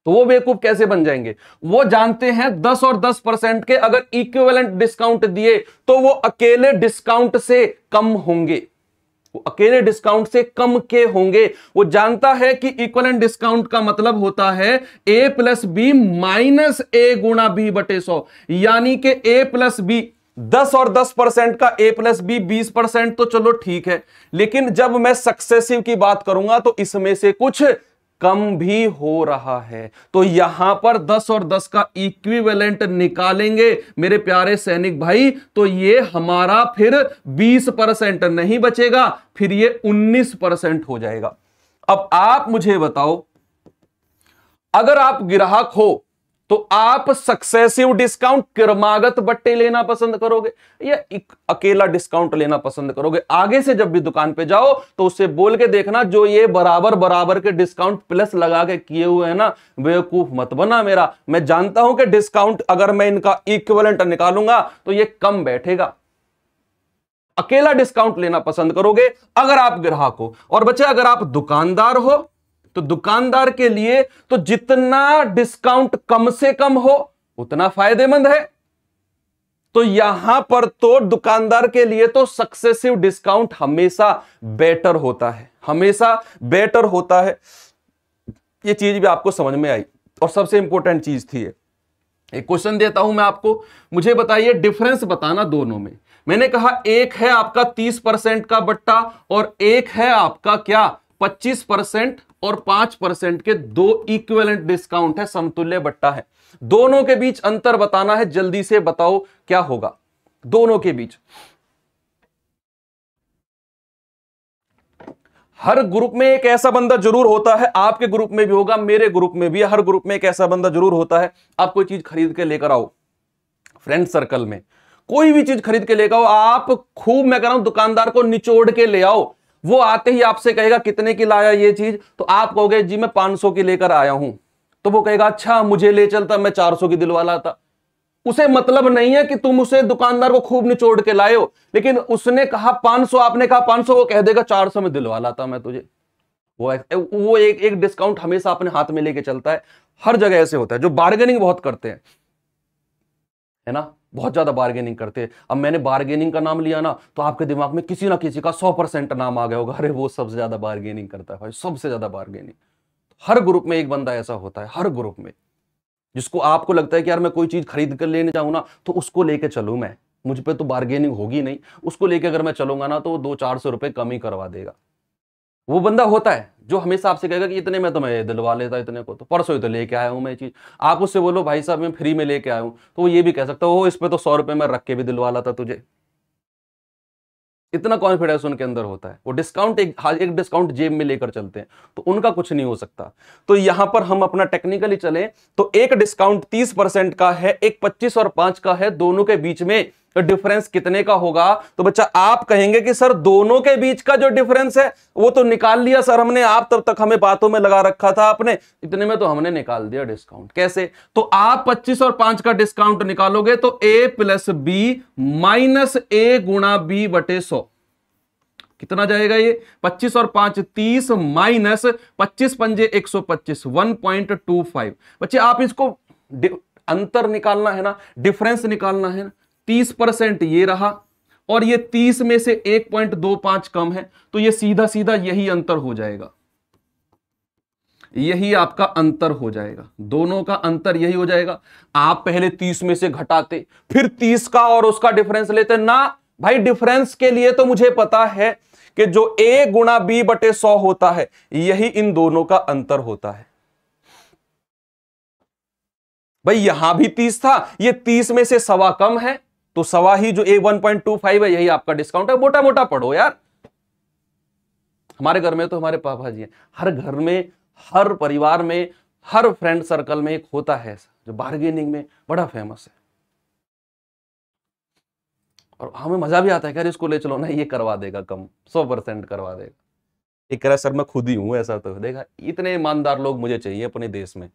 तो वो बेवकूफ कैसे बन जाएंगे वो जानते हैं 10 और 10 परसेंट के अगर इक्विवेलेंट डिस्काउंट दिए तो वो अकेले डिस्काउंट से कम होंगे वो अकेले डिस्काउंट से कम के होंगे वो जानता है कि इक्वलेंट डिस्काउंट का मतलब होता है A plus B minus A गुणा बी बटे सौ यानी कि ए प्लस बी दस और दस परसेंट का ए प्लस बी बीस परसेंट तो चलो ठीक है लेकिन जब मैं सक्सेसिव की बात करूंगा तो इसमें से कुछ कम भी हो रहा है तो यहां पर 10 और 10 का इक्विवेलेंट निकालेंगे मेरे प्यारे सैनिक भाई तो ये हमारा फिर 20 परसेंट नहीं बचेगा फिर ये 19 परसेंट हो जाएगा अब आप मुझे बताओ अगर आप ग्राहक हो तो आप सक्सेसिव डिस्काउंट क्रमागत बट्टे लेना पसंद करोगे या एक अकेला डिस्काउंट लेना पसंद करोगे आगे से जब भी दुकान पे जाओ तो उसे बोल के देखना जो ये बराबर बराबर के डिस्काउंट प्लस लगा के किए हुए हैं ना बेवकूफ मत बना मेरा मैं जानता हूं कि डिस्काउंट अगर मैं इनका इक्वलेंट निकालूंगा तो यह कम बैठेगा अकेला डिस्काउंट लेना पसंद करोगे अगर आप ग्राहक हो और बच्चे अगर आप दुकानदार हो तो दुकानदार के लिए तो जितना डिस्काउंट कम से कम हो उतना फायदेमंद है तो यहां पर तो दुकानदार के लिए तो सक्सेसिव डिस्काउंट हमेशा बेटर होता है हमेशा बेटर होता है ये चीज भी आपको समझ में आई और सबसे इंपॉर्टेंट चीज थी एक क्वेश्चन देता हूं मैं आपको मुझे बताइए डिफरेंस बताना दोनों में मैंने कहा एक है आपका तीस परसेंट का बट्टा और एक है आपका क्या पच्चीस परसेंट और पांच परसेंट के दो इक्वेलेंट डिस्काउंट है समतुल्य बट्टा है दोनों के बीच अंतर बताना है जल्दी से बताओ क्या होगा दोनों के बीच हर ग्रुप में एक ऐसा बंदा जरूर होता है आपके ग्रुप में भी होगा मेरे ग्रुप में भी हर ग्रुप में एक ऐसा बंदा जरूर होता है आप कोई चीज खरीद के लेकर आओ फ्रेंड सर्कल में कोई भी चीज खरीद के लेकर आओ आप खूब मैं कह रहा हूं दुकानदार को निचोड़ के ले आओ वो आते ही आपसे कहेगा कितने की लाया ये चीज तो आप कहोगे जी मैं सौ की लेकर आया हूं तो वो कहेगा अच्छा मुझे ले चलता मैं सौ की दिलवा लाता उसे मतलब नहीं है कि तुम उसे दुकानदार को खूब निचोड़ के लाए हो लेकिन उसने कहा 500 आपने कहा 500 वो कह देगा 400 में दिलवा लाता मैं तुझे वो वो एक एक डिस्काउंट हमेशा अपने हाथ में लेके चलता है हर जगह ऐसे होता है जो बार्गेनिंग बहुत करते हैं है ना बहुत ज़्यादा बार्गेनिंग करते हैं अब मैंने बार्गेनिंग का नाम लिया ना तो आपके दिमाग में किसी ना किसी का सौ परसेंट नाम आ गया होगा अरे वो सबसे ज़्यादा बार्गेनिंग करता है भाई सबसे ज़्यादा बार्गेनिंग हर ग्रुप में एक बंदा ऐसा होता है हर ग्रुप में जिसको आपको लगता है कि यार मैं कोई चीज़ खरीद कर लेने जाऊँ ना तो उसको लेके चलूँ मैं मुझ पर तो बार्गेनिंग होगी नहीं उसको लेके अगर मैं चलूंगा ना तो वो दो चार सौ रुपये कम ही करवा देगा वो बंदा होता है जो हमेशा आपसे कहेगा कि इतने में तो मैं दिलवा लेता इतने को तो परसों ही तो लेके आया हूँ मैं चीज़ आप उससे बोलो भाई साहब मैं फ्री में लेके आया हूँ तो वो ये भी कह सकता हो इस पर तो सौ रुपये में रख के भी दिलवा लाता तुझे इतना कॉन्फिडेंस उनके अंदर होता है वो डिस्काउंट एक हाँ, एक डिस्काउंट जेब में लेकर चलते हैं तो उनका कुछ नहीं हो सकता तो यहां पर हम अपना टेक्निकली चले तो एक डिस्काउंट तीस परसेंट का है एक पच्चीस और पांच का है दोनों के बीच में तो डिफरेंस कितने का होगा तो बच्चा आप कहेंगे कि सर दोनों के बीच का जो डिफरेंस है वो तो निकाल लिया सर हमने आप तब तक हमें बातों में लगा रखा था आपने इतने में तो हमने निकाल दिया डिस्काउंट कैसे तो आप 25 और 5 का डिस्काउंट निकालोगे तो A plus B minus A गुणा बी बटे सो कितना जाएगा ये 25 और 5 30 माइनस पच्चीस पंजे एक सौ बच्चे आप इसको अंतर निकालना है ना डिफरेंस निकालना है ना तीस परसेंट ये रहा और ये तीस में से एक पॉइंट दो पांच कम है तो ये सीधा सीधा यही अंतर हो जाएगा यही आपका अंतर हो जाएगा दोनों का अंतर यही हो जाएगा आप पहले तीस में से घटाते फिर तीस का और उसका डिफरेंस लेते ना भाई डिफरेंस के लिए तो मुझे पता है कि जो ए गुणा बी बटे सौ होता है यही इन दोनों का अंतर होता है भाई यहां भी तीस था ये तीस में से सवा कम है तो ही जो A one point two five है यही आपका डिस्काउंट है मोटा मोटा पढ़ो यार हमारे घर में तो हमारे पापा जी हैं हर घर में हर परिवार में हर फ्रेंड सर्कल में एक होता है जो बार्गेनिंग में बड़ा फेमस है और हमें मजा भी आता है यार इसको ले चलो ना ये करवा देगा कम सौ परसेंट करवा देगा एक कह सर मैं खुद ही हूं ऐसा तो देखा इतने ईमानदार लोग मुझे चाहिए अपने देश में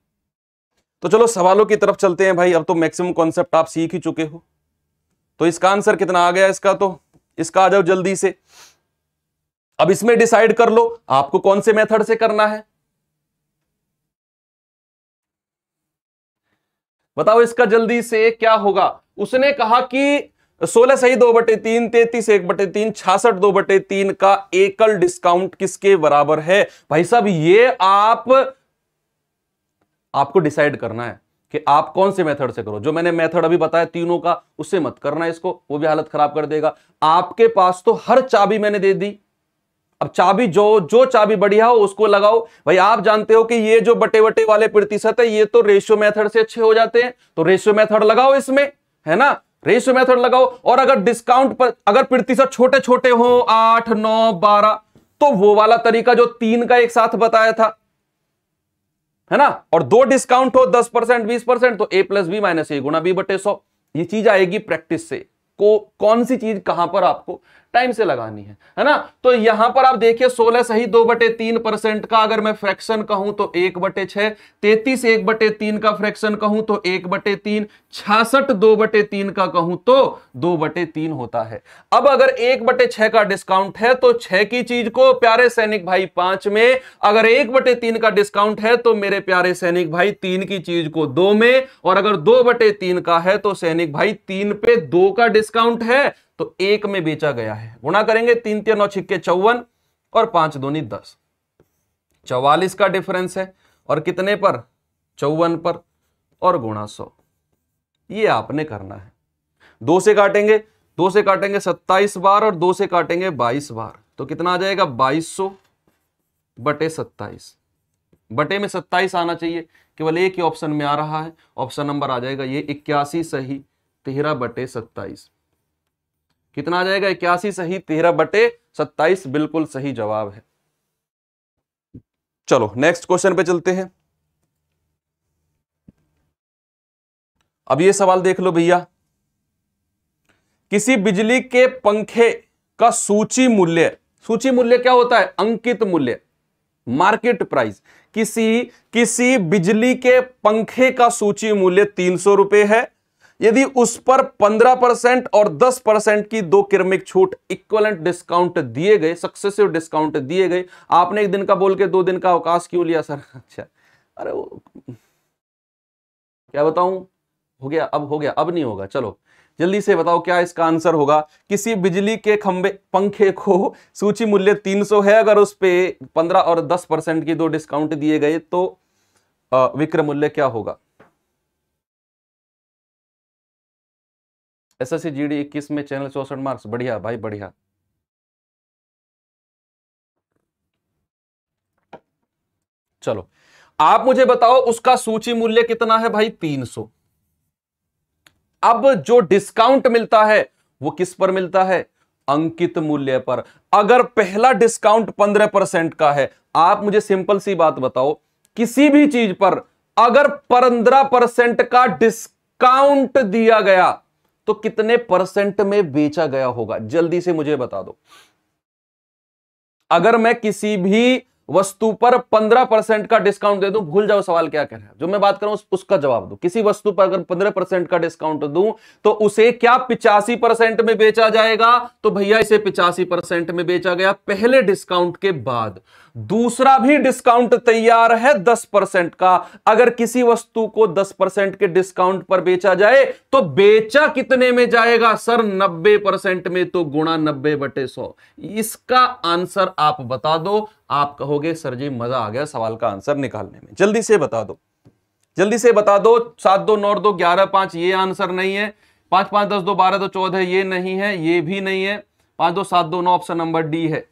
तो चलो सवालों की तरफ चलते हैं भाई अब तो मैक्सिमम कॉन्सेप्ट आप सीख ही चुके हो तो इसका आंसर कितना आ गया इसका तो इसका आ जाओ जल्दी से अब इसमें डिसाइड कर लो आपको कौन से मेथड से करना है बताओ इसका जल्दी से क्या होगा उसने कहा कि सोलह सही दो बटे तीन तैतीस एक बटे तीन छियासठ दो बटे तीन का एकल डिस्काउंट किसके बराबर है भाई साहब ये आप आपको डिसाइड करना है कि आप कौन से मेथड से करो जो मैंने मेथड अभी बताया तीनों का उससे मत करना इसको वो भी हालत खराब कर देगा आपके पास तो हर चाबी मैंने दे दी अब चाबी जो जो चाबी बढ़िया हो उसको लगाओ भाई आप जानते हो कि ये जो बटे बटे वाले प्रतिशत है ये तो रेशियो मेथड से अच्छे हो जाते हैं तो रेशियो मेथड लगाओ इसमें है ना रेशियो मेथड लगाओ और अगर डिस्काउंट पर अगर प्रतिशत छोटे छोटे हो आठ नौ बारह तो वो वाला तरीका जो तीन का एक साथ बताया था है ना और दो डिस्काउंट हो दस परसेंट बीस परसेंट तो A plus B minus A गुना बी बटे सौ ये चीज आएगी प्रैक्टिस से को कौन सी चीज कहां पर आपको टाइम से लगानी है है ना तो यहां पर आप देखिए 16 सही दो बटे तीन परसेंट का अगर मैं फ्रैक्शन कहूं तो एक बटे छह तैतीस एक बटे तीन का फ्रैक्शन कहूं तो एक बटे तीन छियासठ दो बटे तीन का कहूं तो दो बटे तीन होता है अब अगर एक बटे छह का डिस्काउंट है तो छह की चीज को प्यारे सैनिक भाई पांच में अगर एक बटे तीन का डिस्काउंट है तो मेरे प्यारे सैनिक भाई तीन की चीज को दो में और अगर दो बटे तीन का है तो सैनिक भाई तीन पे दो का डिस्काउंट है तो एक में बेचा गया है गुणा करेंगे तीन तीन नौ छिक्के चौवन और पांच दोनी दस चौवालीस का डिफरेंस है और कितने पर चौवन पर और गुणा सौ ये आपने करना है दो से काटेंगे दो से काटेंगे सत्ताईस बार और दो से काटेंगे बाईस बार तो कितना आ जाएगा बाईस सौ बटे सत्ताईस बटे में सत्ताईस आना चाहिए केवल एक ही ऑप्शन में आ रहा है ऑप्शन नंबर आ जाएगा ये इक्यासी सही तेरह बटे सत्ताईस कितना आ जाएगा इक्यासी सही तेरह बटे सत्ताईस बिल्कुल सही जवाब है चलो नेक्स्ट क्वेश्चन पे चलते हैं अब ये सवाल देख लो भैया किसी बिजली के पंखे का सूची मूल्य सूची मूल्य क्या होता है अंकित मूल्य मार्केट प्राइस किसी किसी बिजली के पंखे का सूची मूल्य तीन सौ रुपए है यदि उस पर 15 परसेंट और 10 परसेंट की दो किरमिक छूट इक्वलेंट डिस्काउंट दिए गए सक्सेसिव डिस्काउंट दिए गए आपने एक दिन का बोल के दो दिन का अवकाश क्यों लिया सर अच्छा अरे वो क्या बताऊं हो गया अब हो गया अब नहीं होगा चलो जल्दी से बताओ क्या इसका आंसर होगा किसी बिजली के खंबे पंखे को सूची मूल्य 300 है अगर उस पर पंद्रह और 10 परसेंट की दो डिस्काउंट दिए गए तो विक्रय मूल्य क्या होगा S S C G D इक्कीस में चैनल चौसठ मार्क्स बढ़िया भाई बढ़िया चलो आप मुझे बताओ उसका सूची मूल्य कितना है भाई 300 अब जो डिस्काउंट मिलता है वो किस पर मिलता है अंकित मूल्य पर अगर पहला डिस्काउंट 15 परसेंट का है आप मुझे सिंपल सी बात बताओ किसी भी चीज पर अगर पंद्रह परसेंट का डिस्काउंट दिया गया तो कितने परसेंट में बेचा गया होगा जल्दी से मुझे बता दो अगर मैं किसी भी वस्तु पर पंद्रह परसेंट का डिस्काउंट दे दूं भूल जाओ सवाल क्या कह रहा है जो मैं बात कर रहा हूं उसका जवाब दो किसी वस्तु पर अगर पंद्रह परसेंट का डिस्काउंट दूं तो उसे क्या पिचासी परसेंट में बेचा जाएगा तो भैया इसे पिचासी परसेंट में बेचा गया पहले डिस्काउंट के बाद दूसरा भी डिस्काउंट तैयार है दस परसेंट का अगर किसी वस्तु को दस परसेंट के डिस्काउंट पर बेचा जाए तो बेचा कितने में जाएगा सर नब्बे परसेंट में तो गुणा नब्बे बटे सौ इसका आंसर आप बता दो आप कहोगे सर जी मजा आ गया सवाल का आंसर निकालने में जल्दी से बता दो जल्दी से बता दो सात दो नौ दो ग्यारह पांच ये आंसर नहीं है पांच पांच दस दो बारह दो चौदह ये नहीं है ये भी नहीं है पांच दो सात दो नौ ऑप्शन नंबर डी है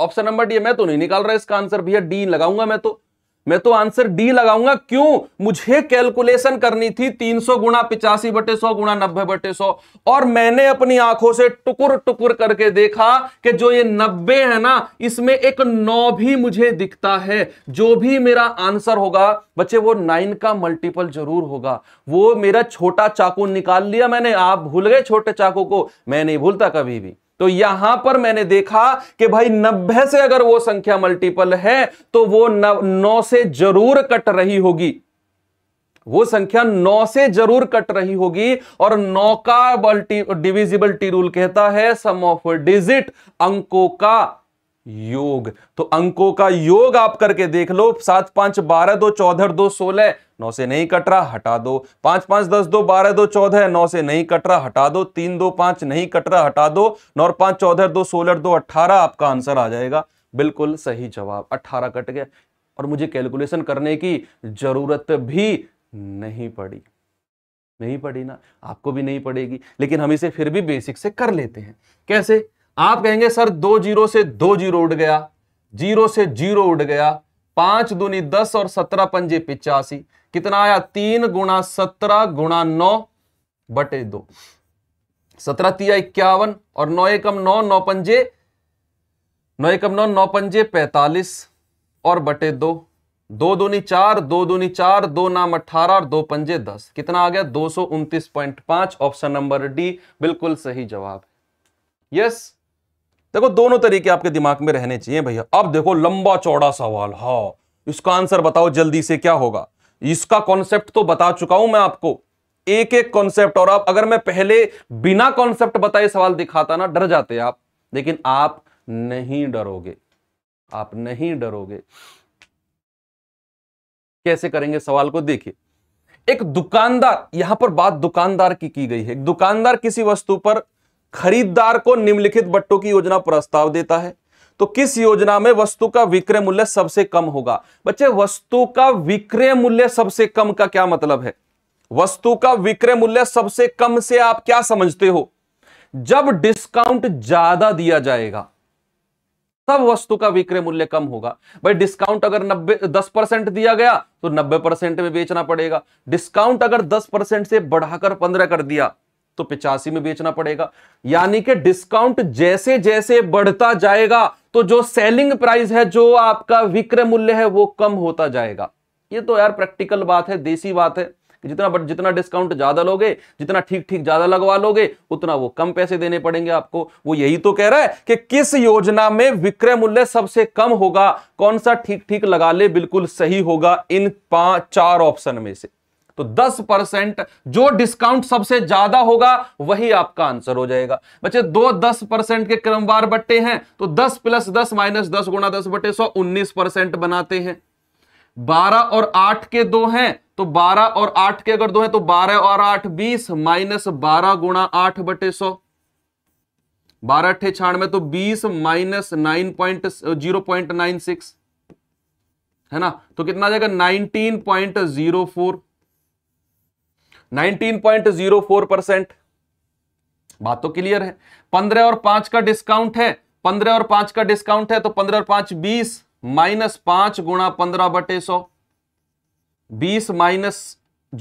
ऑप्शन नंबर डी मैं तो नहीं निकाल रहा इसका आंसर भैया डी लगाऊंगा मैं तो मैं तो आंसर डी लगाऊंगा क्यों मुझे कैलकुलेशन करनी थी 300 सौ गुणा पिचासी बटे सौ गुणा नब्बे बटे सौ और मैंने अपनी आंखों से टुकुर टुकुर करके देखा कि जो ये नब्बे है ना इसमें एक नौ भी मुझे दिखता है जो भी मेरा आंसर होगा बच्चे वो नाइन का मल्टीपल जरूर होगा वो मेरा छोटा चाकू निकाल लिया मैंने आप भूल गए छोटे चाकू को मैं नहीं भूलता कभी भी तो यहां पर मैंने देखा कि भाई नब्बे से अगर वो संख्या मल्टीपल है तो वो नौ से जरूर कट रही होगी वो संख्या नौ से जरूर कट रही होगी और नौ का डिविजिबिलिटी रूल कहता है सम ऑफ डिजिट अंकों का योग तो अंकों का योग आप करके देख लो सात पांच बारह दो चौदह दो सोलह नौ से नहीं कट रहा हटा दो पांच पांच दस दो बारह दो चौदह नौ से नहीं कट रहा हटा दो तीन दो पांच नहीं कट रहा हटा दो नौ और पांच चौदह दो सोलह दो अट्ठारह आपका आंसर आ जाएगा बिल्कुल सही जवाब अट्ठारह कट गया और मुझे कैलकुलेशन करने की जरूरत भी नहीं पड़ी नहीं पड़ी ना आपको भी नहीं पड़ेगी लेकिन हम इसे फिर भी बेसिक से कर लेते हैं कैसे आप कहेंगे सर दो जीरो से दो जीरो उड़ गया जीरो से जीरो उड़ गया पांच दूनी दस और सत्रह पंजे पिचासी कितना आया तीन गुणा सत्रह गुणा नौ बटे दो सत्रह तिया इक्यावन और नौ एकम नौ नौ पंजे नौ एकम नौ नौ पंजे पैतालीस और बटे दो दो दूनी चार दो दूनी चार दो नाम अठारह और दो पंजे दस कितना आ गया दो सौ उनतीस पॉइंट पांच ऑप्शन नंबर डी बिल्कुल सही जवाब यस yes? देखो दोनों तरीके आपके दिमाग में रहने चाहिए भैया अब देखो लंबा चौड़ा सवाल हा इसका आंसर बताओ जल्दी से क्या होगा इसका कॉन्सेप्ट तो बता चुका हूं मैं आपको एक एक कॉन्सेप्ट और आप अगर मैं पहले बिना कॉन्सेप्ट बताए सवाल दिखाता ना डर जाते आप लेकिन आप नहीं डरोगे आप नहीं डरोगे कैसे करेंगे सवाल को देखिए एक दुकानदार यहां पर बात दुकानदार की की गई है दुकानदार किसी वस्तु पर खरीददार को निम्नलिखित बट्टों की योजना प्रस्ताव देता है तो किस योजना में वस्तु का विक्रय मूल्य सबसे कम होगा बच्चे वस्तु का विक्रय मूल्य सबसे कम का क्या मतलब है वस्तु का विक्रय मूल्य सबसे कम से आप क्या समझते हो जब डिस्काउंट ज्यादा दिया जाएगा तब वस्तु का विक्रय मूल्य कम होगा भाई डिस्काउंट अगर 90 10 परसेंट दिया गया तो 90 परसेंट में बेचना पड़ेगा डिस्काउंट अगर 10 परसेंट से बढ़ाकर 15 कर दिया तो पिचासी में बेचना पड़ेगा यानी कि डिस्काउंट जैसे जैसे बढ़ता जाएगा तो जो सेलिंग प्राइस है जो आपका विक्रय मूल्य है वो कम होता जाएगा ये तो यार प्रैक्टिकल बात है देसी बात है कि जितना जितना डिस्काउंट ज्यादा लोगे जितना ठीक ठीक ज्यादा लगवा लोगे उतना वो कम पैसे देने पड़ेंगे आपको वो यही तो कह रहा है कि किस योजना में विक्रय मूल्य सबसे कम होगा कौन सा ठीक ठीक लगा ले बिल्कुल सही होगा इन पांच चार ऑप्शन में से तो 10 परसेंट जो डिस्काउंट सबसे ज्यादा होगा वही आपका आंसर हो जाएगा बच्चे दो 10 परसेंट के क्रमवार बट्टे हैं तो 10 प्लस 10 माइनस 10 गुणा दस बटे सौ उन्नीस परसेंट बनाते हैं 12 और 8 के दो हैं तो 12 और 8 के अगर दो हैं तो 12 और 8 20 माइनस बारह गुणा आठ बटे सौ बारह अट्ठे में तो बीस minus nine point zero point nine six है ना तो कितना जाएगा nineteen point zero four 19.04 percent बात तो क्लियर है पंद्रह और पांच का डिस्काउंट है पंद्रह और पांच का डिस्काउंट है तो पंद्रह और पांच बीस माइनस पांच गुणा पंद्रह बटे सौ बीस minus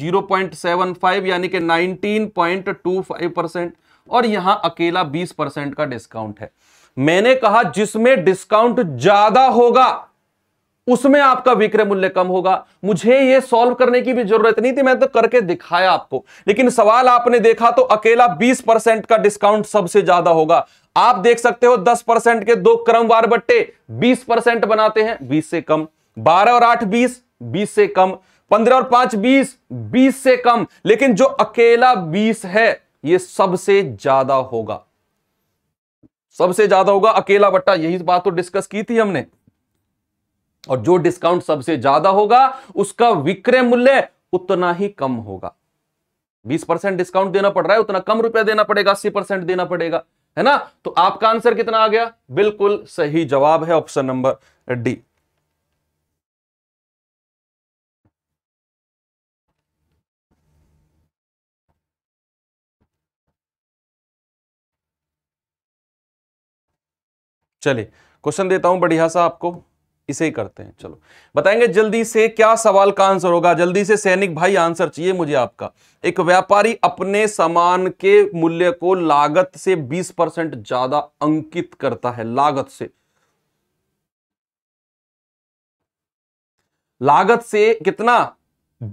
zero point seven five यानी कि nineteen point two five percent और यहां अकेला बीस परसेंट का डिस्काउंट है मैंने कहा जिसमें डिस्काउंट ज्यादा होगा उसमें आपका विक्रय मूल्य कम होगा मुझे ये सॉल्व करने की भी जरूरत नहीं थी मैं तो करके दिखाया आपको लेकिन सवाल आपने देखा तो अकेला 20 परसेंट का डिस्काउंट सबसे ज्यादा होगा आप देख सकते हो 10 परसेंट के दो क्रमवार बट्टे 20 परसेंट बनाते हैं 20 से कम 12 और 8 20 20 से कम 15 और 5 20 20 से कम लेकिन जो अकेला बीस है ये सबसे ज्यादा होगा सबसे ज्यादा होगा अकेला बट्टा यही बात तो डिस्कस की थी हमने और जो डिस्काउंट सबसे ज्यादा होगा उसका विक्रय मूल्य उतना ही कम होगा बीस परसेंट डिस्काउंट देना पड़ रहा है उतना कम रुपया देना पड़ेगा अस्सी परसेंट देना पड़ेगा है ना तो आपका आंसर कितना आ गया बिल्कुल सही जवाब है ऑप्शन नंबर डी चलिए क्वेश्चन देता हूं बढ़िया सा आपको इसे ही करते हैं चलो बताएंगे जल्दी से क्या सवाल का आंसर होगा जल्दी से सैनिक भाई आंसर चाहिए मुझे आपका एक व्यापारी अपने सामान के मूल्य को लागत से 20 परसेंट ज्यादा अंकित करता है लागत से लागत से कितना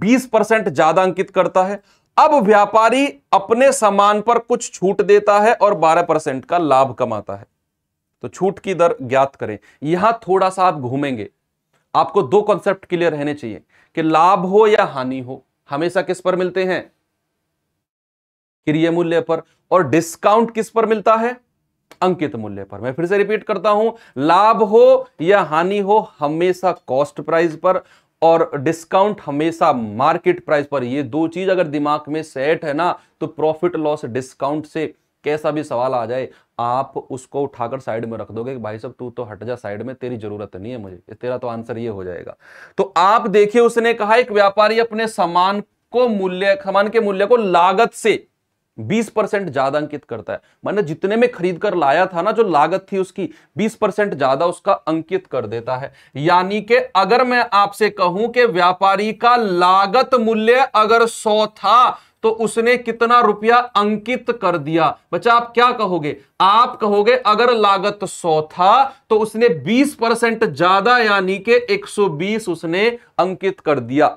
20 परसेंट ज्यादा अंकित करता है अब व्यापारी अपने सामान पर कुछ छूट देता है और 12 परसेंट का लाभ कमाता है तो छूट की दर ज्ञात करें यहां थोड़ा सा आप घूमेंगे आपको दो कॉन्सेप्ट क्लियर रहने चाहिए कि लाभ हो या हानि हो हमेशा किस पर मिलते हैं क्रिय मूल्य पर और डिस्काउंट किस पर मिलता है अंकित मूल्य पर मैं फिर से रिपीट करता हूं लाभ हो या हानि हो हमेशा कॉस्ट प्राइस पर और डिस्काउंट हमेशा मार्केट प्राइस पर ये दो चीज अगर दिमाग में सेट है ना तो प्रॉफिट लॉस डिस्काउंट से कैसा भी सवाल आ जाए आप उसको उठाकर साइड में रख दोगे कि भाई साहब तू तो हट जा साइड में तेरी जरूरत नहीं है मुझे तेरा तो आंसर ये हो जाएगा तो आप देखिए उसने कहा एक व्यापारी अपने सामान को मूल्य सामान के मूल्य को लागत से 20 परसेंट ज्यादा अंकित करता है मैंने जितने में खरीद कर लाया था ना जो लागत थी उसकी 20 परसेंट ज्यादा उसका अंकित कर देता है यानी कि अगर मैं आपसे कहूं कि व्यापारी का लागत मूल्य अगर 100 था तो उसने कितना रुपया अंकित कर दिया बच्चा आप क्या कहोगे आप कहोगे अगर लागत 100 था तो उसने 20 परसेंट ज्यादा यानी के 120 उसने अंकित कर दिया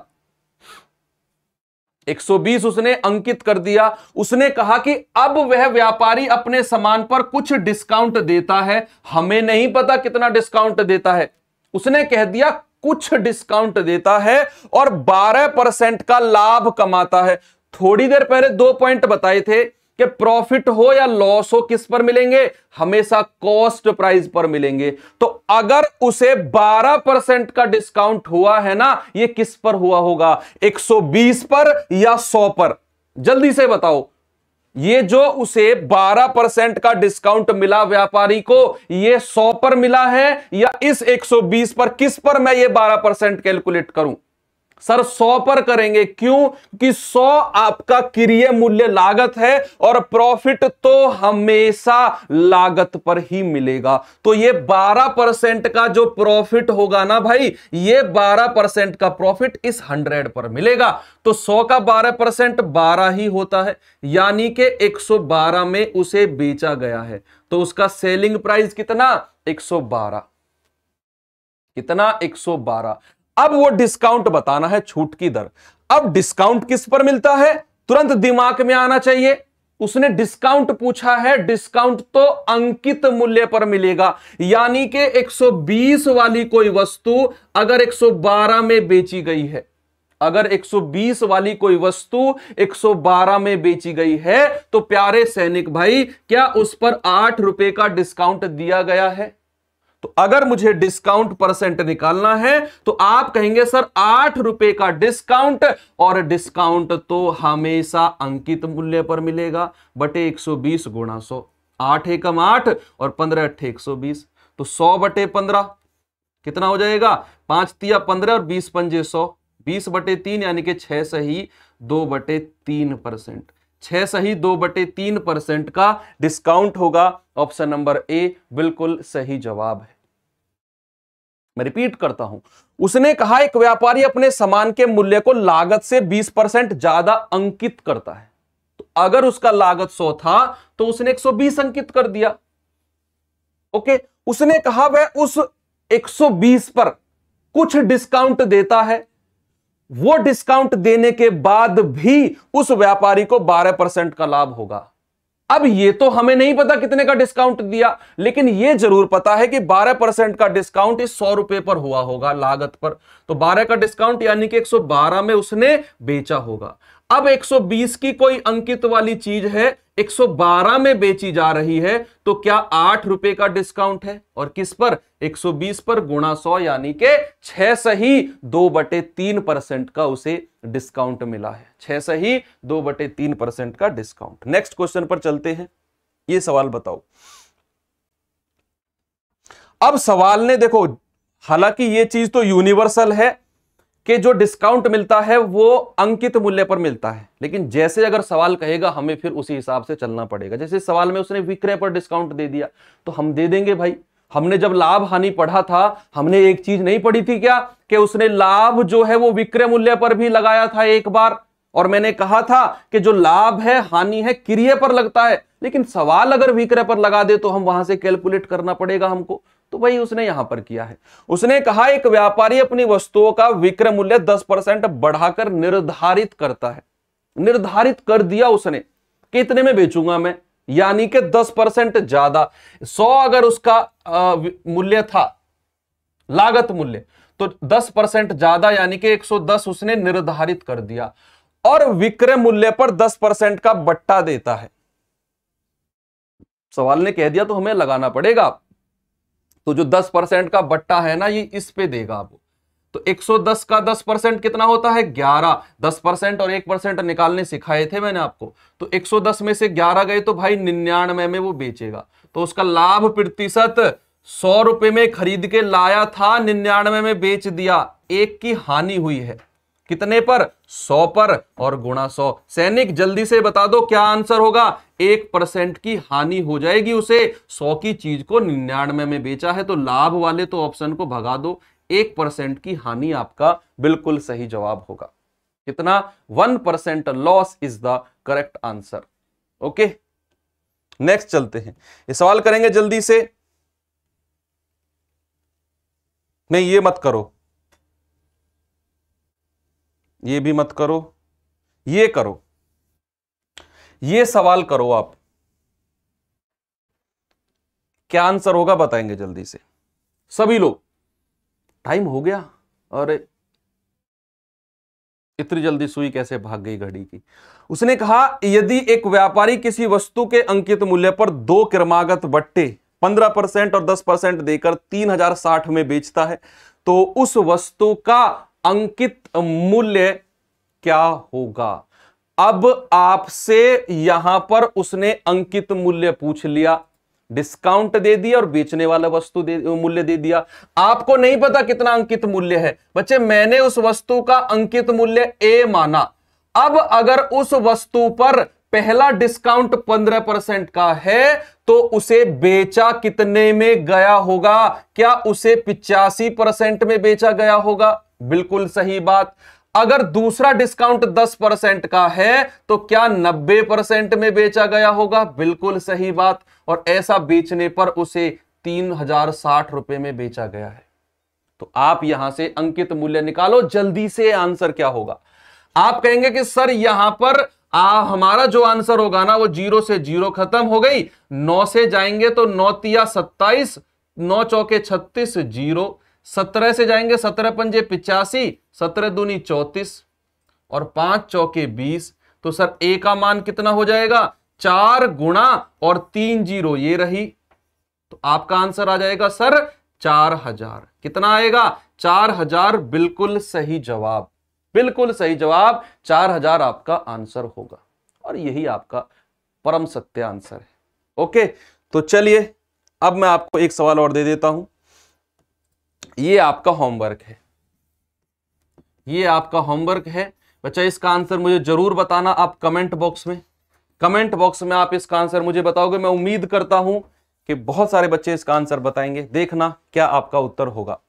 120 उसने अंकित कर दिया उसने कहा कि अब वह व्यापारी अपने सामान पर कुछ डिस्काउंट देता है हमें नहीं पता कितना डिस्काउंट देता है उसने कह दिया कुछ डिस्काउंट देता है और 12 परसेंट का लाभ कमाता है थोड़ी देर पहले दो पॉइंट बताए थे कि प्रॉफिट हो या लॉस हो किस पर मिलेंगे हमेशा कॉस्ट प्राइस पर मिलेंगे तो अगर उसे 12 परसेंट का डिस्काउंट हुआ है ना ये किस पर हुआ होगा 120 पर या 100 पर जल्दी से बताओ ये जो उसे 12 परसेंट का डिस्काउंट मिला व्यापारी को ये 100 पर मिला है या इस 120 पर किस पर मैं ये 12 परसेंट कैलकुलेट करूं सर सौ पर करेंगे क्यों कि सौ आपका क्रिय मूल्य लागत है और प्रॉफिट तो हमेशा लागत पर ही मिलेगा तो ये बारह परसेंट का जो प्रॉफिट होगा ना भाई ये बारह परसेंट का प्रॉफिट इस हंड्रेड पर मिलेगा तो सौ का बारह परसेंट बारह ही होता है यानी कि एक सौ बारह में उसे बेचा गया है तो उसका सेलिंग प्राइस कितना एक सौ बारह कितना 112 अब वो डिस्काउंट बताना है छूट की दर अब डिस्काउंट किस पर मिलता है तुरंत दिमाग में आना चाहिए उसने डिस्काउंट पूछा है डिस्काउंट तो अंकित मूल्य पर मिलेगा यानी कि 120 वाली कोई वस्तु अगर 112 में बेची गई है अगर 120 वाली कोई वस्तु 112 में बेची गई है तो प्यारे सैनिक भाई क्या उस पर आठ रुपए का डिस्काउंट दिया गया है तो अगर मुझे डिस्काउंट परसेंट निकालना है तो आप कहेंगे सर आठ रुपए का डिस्काउंट और डिस्काउंट तो हमेशा अंकित मूल्य पर मिलेगा बटे एक सौ बीस गुणा सौ आठ एकम आठ और पंद्रह अट्ठे एक सौ बीस तो सौ बटे पंद्रह कितना हो जाएगा पांच तिया पंद्रह और बीस पंजे सौ बीस बटे तीन यानी कि छह से ही दो बटे तीन परसेंट छह सही दो बटे तीन परसेंट का डिस्काउंट होगा ऑप्शन नंबर ए बिल्कुल सही जवाब है मैं रिपीट करता हूं उसने कहा एक व्यापारी अपने सामान के मूल्य को लागत से 20 परसेंट ज्यादा अंकित करता है तो अगर उसका लागत 100 था तो उसने 120 अंकित कर दिया ओके उसने कहा वह उस 120 पर कुछ डिस्काउंट देता है वो डिस्काउंट देने के बाद भी उस व्यापारी को 12 परसेंट का लाभ होगा अब ये तो हमें नहीं पता कितने का डिस्काउंट दिया लेकिन ये जरूर पता है कि 12 परसेंट का डिस्काउंट इस सौ रुपए पर हुआ होगा लागत पर तो 12 का डिस्काउंट यानी कि 112 में उसने बेचा होगा अब 120 की कोई अंकित वाली चीज है 112 में बेची जा रही है तो क्या आठ रुपए का डिस्काउंट है और किस पर 120 पर गुणा सौ यानी के छह सही दो बटे तीन परसेंट का उसे डिस्काउंट मिला है छह सही दो बटे तीन परसेंट का डिस्काउंट नेक्स्ट क्वेश्चन पर चलते हैं ये सवाल बताओ अब सवाल ने देखो हालांकि ये चीज तो यूनिवर्सल है कि जो डिस्काउंट मिलता है वो अंकित मूल्य पर मिलता है लेकिन जैसे अगर सवाल कहेगा हमें फिर उसी हिसाब से चलना पड़ेगा जैसे सवाल में उसने विक्रय पर डिस्काउंट दे दिया तो हम दे देंगे भाई हमने जब लाभ हानि पढ़ा था हमने एक चीज नहीं पढ़ी थी क्या कि उसने लाभ जो है वो विक्रय मूल्य पर भी लगाया था एक बार और मैंने कहा था कि जो लाभ है हानि है क्रिय पर लगता है लेकिन सवाल अगर विक्रय पर लगा दे तो हम वहां से कैलकुलेट करना पड़ेगा हमको तो वही उसने यहां पर किया है उसने कहा एक व्यापारी अपनी वस्तुओं का विक्रय मूल्य दस परसेंट बढ़ाकर निर्धारित करता है निर्धारित कर दिया उसने कितने में बेचूंगा मैं यानी कि दस परसेंट ज्यादा सौ अगर उसका मूल्य था लागत मूल्य तो दस परसेंट ज्यादा यानी कि 110 उसने निर्धारित कर दिया और विक्रय मूल्य पर दस परसेंट का बट्टा देता है सवाल ने कह दिया तो हमें लगाना पड़ेगा तो जो 10 परसेंट का बट्टा है ना ये इस पे देगा आपको तो 110 का 10 परसेंट कितना होता है 11 10 परसेंट और 1 परसेंट निकालने सिखाए थे मैंने आपको तो 110 में से 11 गए तो भाई निन्यानवे में वो बेचेगा तो उसका लाभ प्रतिशत सौ रुपए में खरीद के लाया था निन्यानवे में बेच दिया एक की हानि हुई है कितने पर सौ पर और गुणा सौ सैनिक जल्दी से बता दो क्या आंसर होगा एक परसेंट की हानि हो जाएगी उसे सौ की चीज को निन्यानवे में बेचा है तो लाभ वाले तो ऑप्शन को भगा दो एक परसेंट की हानि आपका बिल्कुल सही जवाब होगा कितना one percent loss is the correct answer okay next चलते हैं ये सवाल करेंगे जल्दी से नहीं ये मत करो ये भी मत करो ये करो ये सवाल करो आप क्या आंसर होगा बताएंगे जल्दी से सभी लोग टाइम हो गया अरे इतनी जल्दी सुई कैसे भाग गई घड़ी की उसने कहा यदि एक व्यापारी किसी वस्तु के अंकित मूल्य पर दो क्रमागत बट्टे 15 परसेंट और 10 परसेंट देकर 3060 में बेचता है तो उस वस्तु का अंकित मूल्य क्या होगा अब आपसे यहां पर उसने अंकित मूल्य पूछ लिया डिस्काउंट दे दिया और बेचने वाला वस्तु दे मूल्य दे दिया आपको नहीं पता कितना अंकित मूल्य है बच्चे मैंने उस वस्तु का अंकित मूल्य ए माना अब अगर उस वस्तु पर पहला डिस्काउंट पंद्रह परसेंट का है तो उसे बेचा कितने में गया होगा क्या उसे पिचासी परसेंट में बेचा गया होगा बिल्कुल सही बात अगर दूसरा डिस्काउंट 10 परसेंट का है तो क्या 90 परसेंट में बेचा गया होगा बिल्कुल सही बात और ऐसा बेचने पर उसे तीन हजार साठ रुपए में बेचा गया है तो आप यहां से अंकित मूल्य निकालो जल्दी से आंसर क्या होगा आप कहेंगे कि सर यहां पर आ, हमारा जो आंसर होगा ना वो जीरो से जीरो खत्म हो गई नौ से जाएंगे तो नौ तिया सत्ताईस नौ चौके छत्तीस जीरो सत्रह से जाएंगे सत्रह पंजे पिचासी सत्रह दूनी चौतीस और पांच चौके बीस तो सर ए का मान कितना हो जाएगा चार गुणा और तीन जीरो ये रही तो आपका आंसर आ जाएगा सर चार हजार कितना आएगा चार हजार बिल्कुल सही जवाब बिल्कुल सही जवाब चार हजार आपका आंसर होगा और यही आपका परम सत्य आंसर है ओके तो चलिए अब मैं आपको एक सवाल और दे देता हूं ये आपका होमवर्क है ये आपका होमवर्क है बच्चा इसका आंसर मुझे जरूर बताना आप कमेंट बॉक्स में कमेंट बॉक्स में आप इसका आंसर मुझे बताओगे मैं उम्मीद करता हूं कि बहुत सारे बच्चे इसका आंसर बताएंगे देखना क्या आपका उत्तर होगा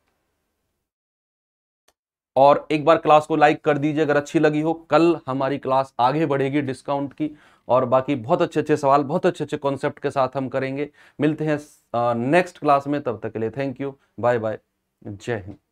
और एक बार क्लास को लाइक कर दीजिए अगर अच्छी लगी हो कल हमारी क्लास आगे बढ़ेगी डिस्काउंट की और बाकी बहुत अच्छे अच्छे सवाल बहुत अच्छे अच्छे कॉन्सेप्ट के साथ हम करेंगे मिलते हैं नेक्स्ट क्लास में तब तक के लिए थैंक यू बाय बाय जय हिंद